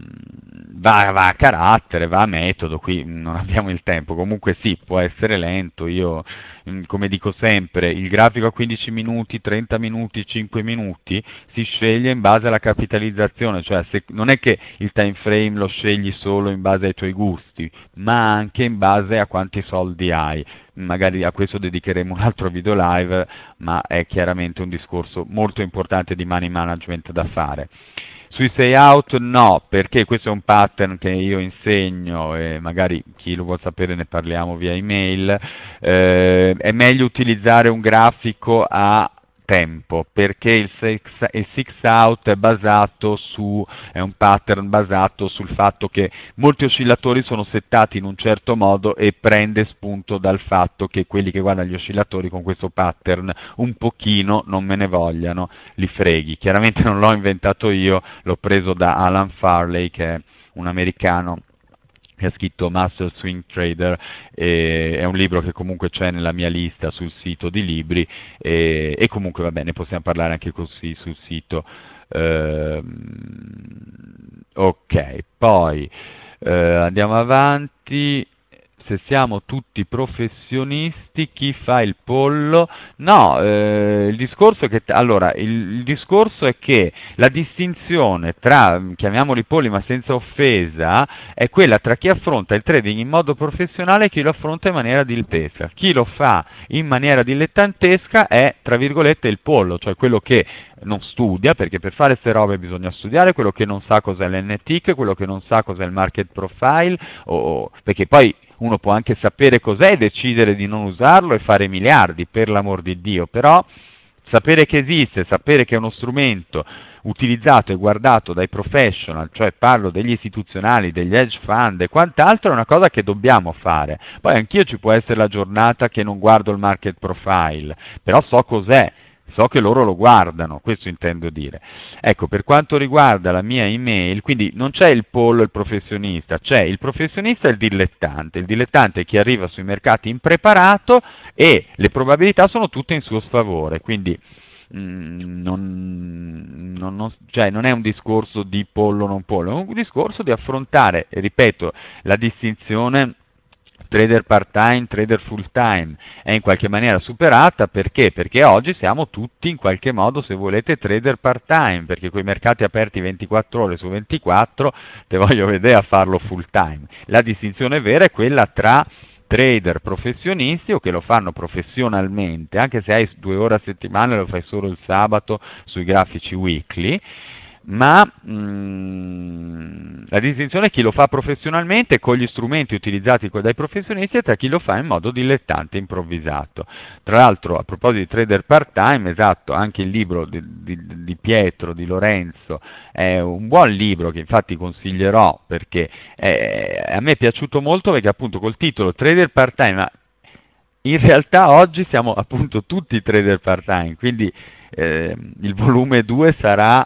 va, va, a carattere, va a metodo, qui non abbiamo il tempo, comunque sì, può essere lento, io mm, come dico sempre, il grafico a 15 minuti, 30 minuti, 5 minuti si sceglie in base alla capitalizzazione, cioè se, non è che il time frame lo scegli solo in base ai tuoi gusti, ma anche in base a quanti soldi hai. Magari a questo dedicheremo un altro video live, ma è chiaramente un discorso molto importante di money management da fare. Sui say out no, perché questo è un pattern che io insegno e magari chi lo vuole sapere ne parliamo via email. Eh, è meglio utilizzare un grafico a tempo perché il six, il six out è basato su è un pattern basato sul fatto che molti oscillatori sono settati in un certo modo e prende spunto dal fatto che quelli che guardano gli oscillatori con questo pattern un pochino non me ne vogliano li freghi chiaramente non l'ho inventato io l'ho preso da Alan Farley che è un americano che ha scritto Master Swing Trader, eh, è un libro che comunque c'è nella mia lista sul sito di libri eh, e comunque va bene, possiamo parlare anche così sul sito. Eh, ok, poi eh, andiamo avanti se siamo tutti professionisti, chi fa il pollo? No, eh, il, discorso che, allora, il, il, discorso è che la distinzione tra, chiamiamoli polli ma senza offesa, è quella tra chi affronta il trading in modo professionale e chi lo affronta in maniera dilettantesca. Chi lo fa in maniera dilettantesca è, tra virgolette, il pollo, cioè quello che non studia, perché per fare queste robe bisogna studiare, quello che non sa cos'è l'NTIC, quello che non sa cos'è il market profile, o, perché poi uno può anche sapere cos'è, e decidere di non usarlo e fare miliardi, per l'amor di Dio, però sapere che esiste, sapere che è uno strumento utilizzato e guardato dai professional, cioè parlo degli istituzionali, degli hedge fund e quant'altro, è una cosa che dobbiamo fare. Poi anch'io ci può essere la giornata che non guardo il market profile, però so cos'è, So che loro lo guardano, questo intendo dire. Ecco, per quanto riguarda la mia email, quindi non c'è il pollo e il professionista, c'è il professionista e il dilettante. Il dilettante che arriva sui mercati impreparato e le probabilità sono tutte in suo sfavore, quindi mh, mm, non, non, non, cioè non è un discorso di pollo o non pollo, è un discorso di affrontare, ripeto, la distinzione trader part time, trader full time, è in qualche maniera superata perché? Perché oggi siamo tutti in qualche modo, se volete, trader part time, perché quei mercati aperti 24 ore su 24 te voglio vedere a farlo full time. La distinzione vera è quella tra trader professionisti o che lo fanno professionalmente, anche se hai due ore a settimana e lo fai solo il sabato sui grafici weekly, ma mh, mm, la distinzione è chi lo fa professionalmente con gli strumenti utilizzati dai professionisti e tra chi lo fa in modo dilettante improvvisato. Tra l'altro, a proposito di trader part-time, esatto, anche il libro di, di, di, Pietro, di Lorenzo, è un buon libro che infatti consiglierò perché è, eh, a me è piaciuto molto perché appunto col titolo Trader part-time, in realtà oggi siamo appunto tutti trader part-time, quindi eh, il volume 2 sarà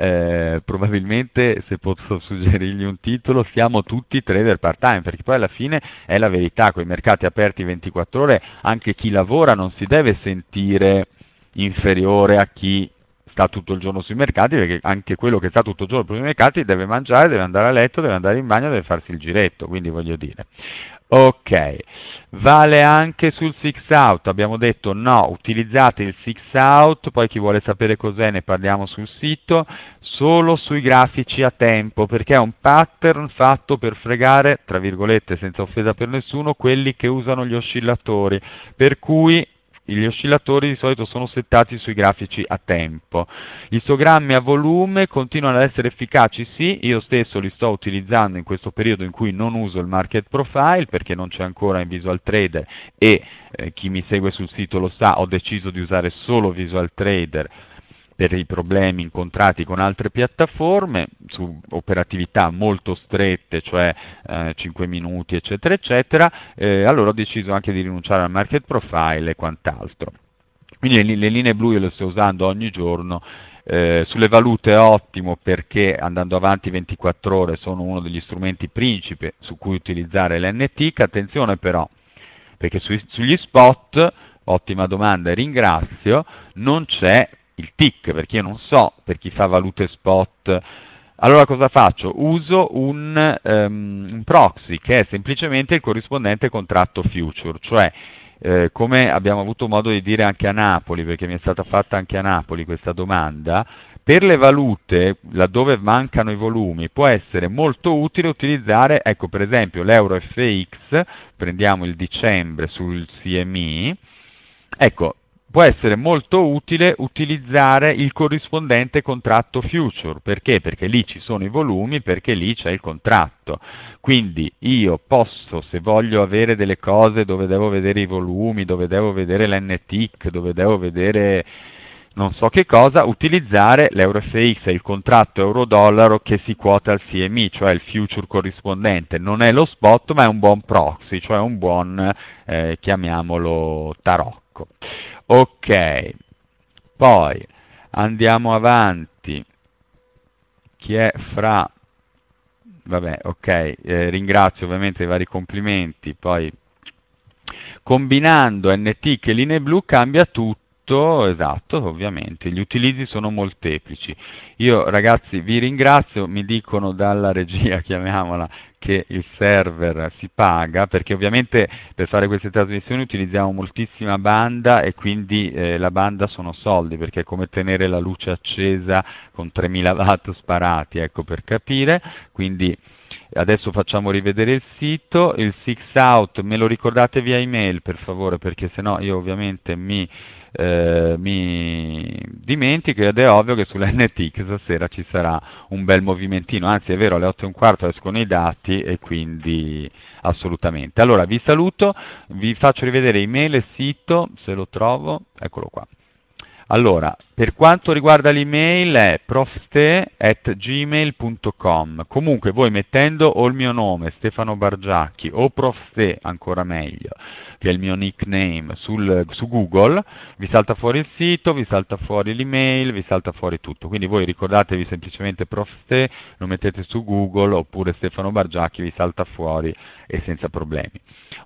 eh, probabilmente se posso suggerirgli un titolo, siamo tutti trader part time, perché poi alla fine è la verità, con i mercati aperti 24 ore, anche chi lavora non si deve sentire inferiore a chi sta tutto il giorno sui mercati, perché anche quello che sta tutto il giorno sui mercati deve mangiare, deve andare a letto, deve andare in bagno, deve farsi il giretto, quindi voglio dire. Ok, vale anche sul six out, abbiamo detto no, utilizzate il six out, poi chi vuole sapere cos'è ne parliamo sul sito, solo sui grafici a tempo, perché è un pattern fatto per fregare, tra virgolette, senza offesa per nessuno, quelli che usano gli oscillatori, per cui gli oscillatori di solito sono settati sui grafici a tempo. Gli istogrammi a volume continuano ad essere efficaci, sì, io stesso li sto utilizzando in questo periodo in cui non uso il market profile perché non c'è ancora in Visual Trader e eh, chi mi segue sul sito lo sa, ho deciso di usare solo Visual Trader per i problemi incontrati con altre piattaforme su operatività molto strette, cioè eh, 5 minuti eccetera eccetera, eh, allora ho deciso anche di rinunciare al market profile e quant'altro. Quindi le, le linee blu io le sto usando ogni giorno eh, sulle valute è ottimo perché andando avanti 24 ore sono uno degli strumenti principe su cui utilizzare l'NTIC, attenzione però, perché su, sugli spot, ottima domanda e ringrazio, non c'è il TIC, perché io non so per chi fa valute spot. Allora cosa faccio? Uso un, um, un proxy che è semplicemente il corrispondente contratto future, cioè eh, come abbiamo avuto modo di dire anche a Napoli, perché mi è stata fatta anche a Napoli questa domanda, per le valute, laddove mancano i volumi, può essere molto utile utilizzare, ecco per esempio l'euro FX, prendiamo il dicembre sul CME, ecco può essere molto utile utilizzare il corrispondente contratto future, perché? Perché lì ci sono i volumi, perché lì c'è il contratto. Quindi io posso, se voglio avere delle cose dove devo vedere i volumi, dove devo vedere l'NTIC, dove devo vedere non so che cosa, utilizzare l'EuroFX, il contratto euro-dollaro che si quota al CME, cioè il future corrispondente. Non è lo spot, ma è un buon proxy, cioè un buon, eh, chiamiamolo, tarocco. Ok, poi andiamo avanti. Chi è fra? Vabbè, ok, eh, ringrazio ovviamente i vari complimenti, poi combinando NT che linee blu cambia tutto esatto, ovviamente, gli utilizzi sono molteplici. Io ragazzi vi ringrazio, mi dicono dalla regia, chiamiamola, che il server si paga, perché ovviamente per fare queste trasmissioni utilizziamo moltissima banda e quindi eh, la banda sono soldi, perché è come tenere la luce accesa con 3000 watt sparati, ecco per capire, quindi adesso facciamo rivedere il sito, il six out, me lo ricordate via email per favore, perché se no io ovviamente mi eh, mi dimentico ed è ovvio che sull'NTX stasera ci sarà un bel movimentino, anzi è vero alle 8 e un quarto escono i dati e quindi assolutamente. Allora vi saluto, vi faccio rivedere email e sito se lo trovo, eccolo qua. Allora, per quanto riguarda l'email è profste.gmail.com. Comunque voi mettendo o il mio nome, Stefano Bargiacchi, o profste, ancora meglio, che è il mio nickname, sul, su Google, vi salta fuori il sito, vi salta fuori l'email, vi salta fuori tutto. Quindi voi ricordatevi semplicemente profste, lo mettete su Google oppure Stefano Bargiacchi, vi salta fuori e senza problemi.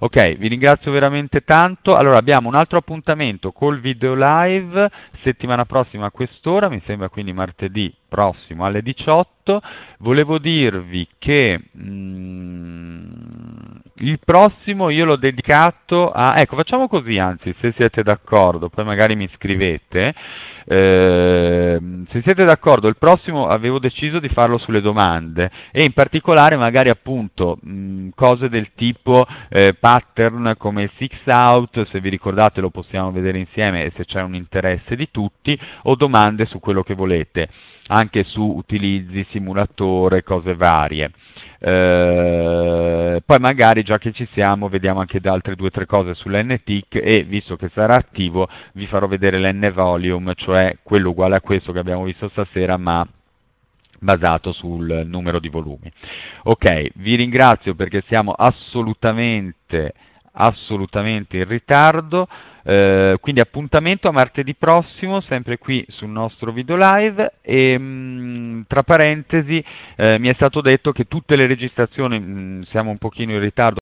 Ok, vi ringrazio veramente tanto. Allora abbiamo un altro appuntamento col video live settimana prossima a quest'ora, mi sembra quindi martedì prossimo alle 18. Volevo dirvi che... Mm, il prossimo io l'ho dedicato a... Ecco, facciamo così anzi, se siete d'accordo, poi magari mi scrivete. Eh, se siete d'accordo, il prossimo avevo deciso di farlo sulle domande e in particolare magari appunto mh, cose del tipo eh, pattern come il six out, se vi ricordate lo possiamo vedere insieme e se c'è un interesse di tutti, o domande su quello che volete, anche su utilizzi, simulatore, cose varie. Eh, poi magari già che ci siamo vediamo anche da altre due o tre cose sull'NTIC e visto che sarà attivo vi farò vedere l'N-Volume, cioè quello uguale a questo che abbiamo visto stasera ma basato sul numero di volumi. Ok, vi ringrazio perché siamo assolutamente, assolutamente in ritardo. Eh, quindi appuntamento a martedì prossimo, sempre qui sul nostro video live e ehm, mh, tra parentesi eh, mi è stato detto che tutte le registrazioni, mh, mm, siamo un pochino in ritardo,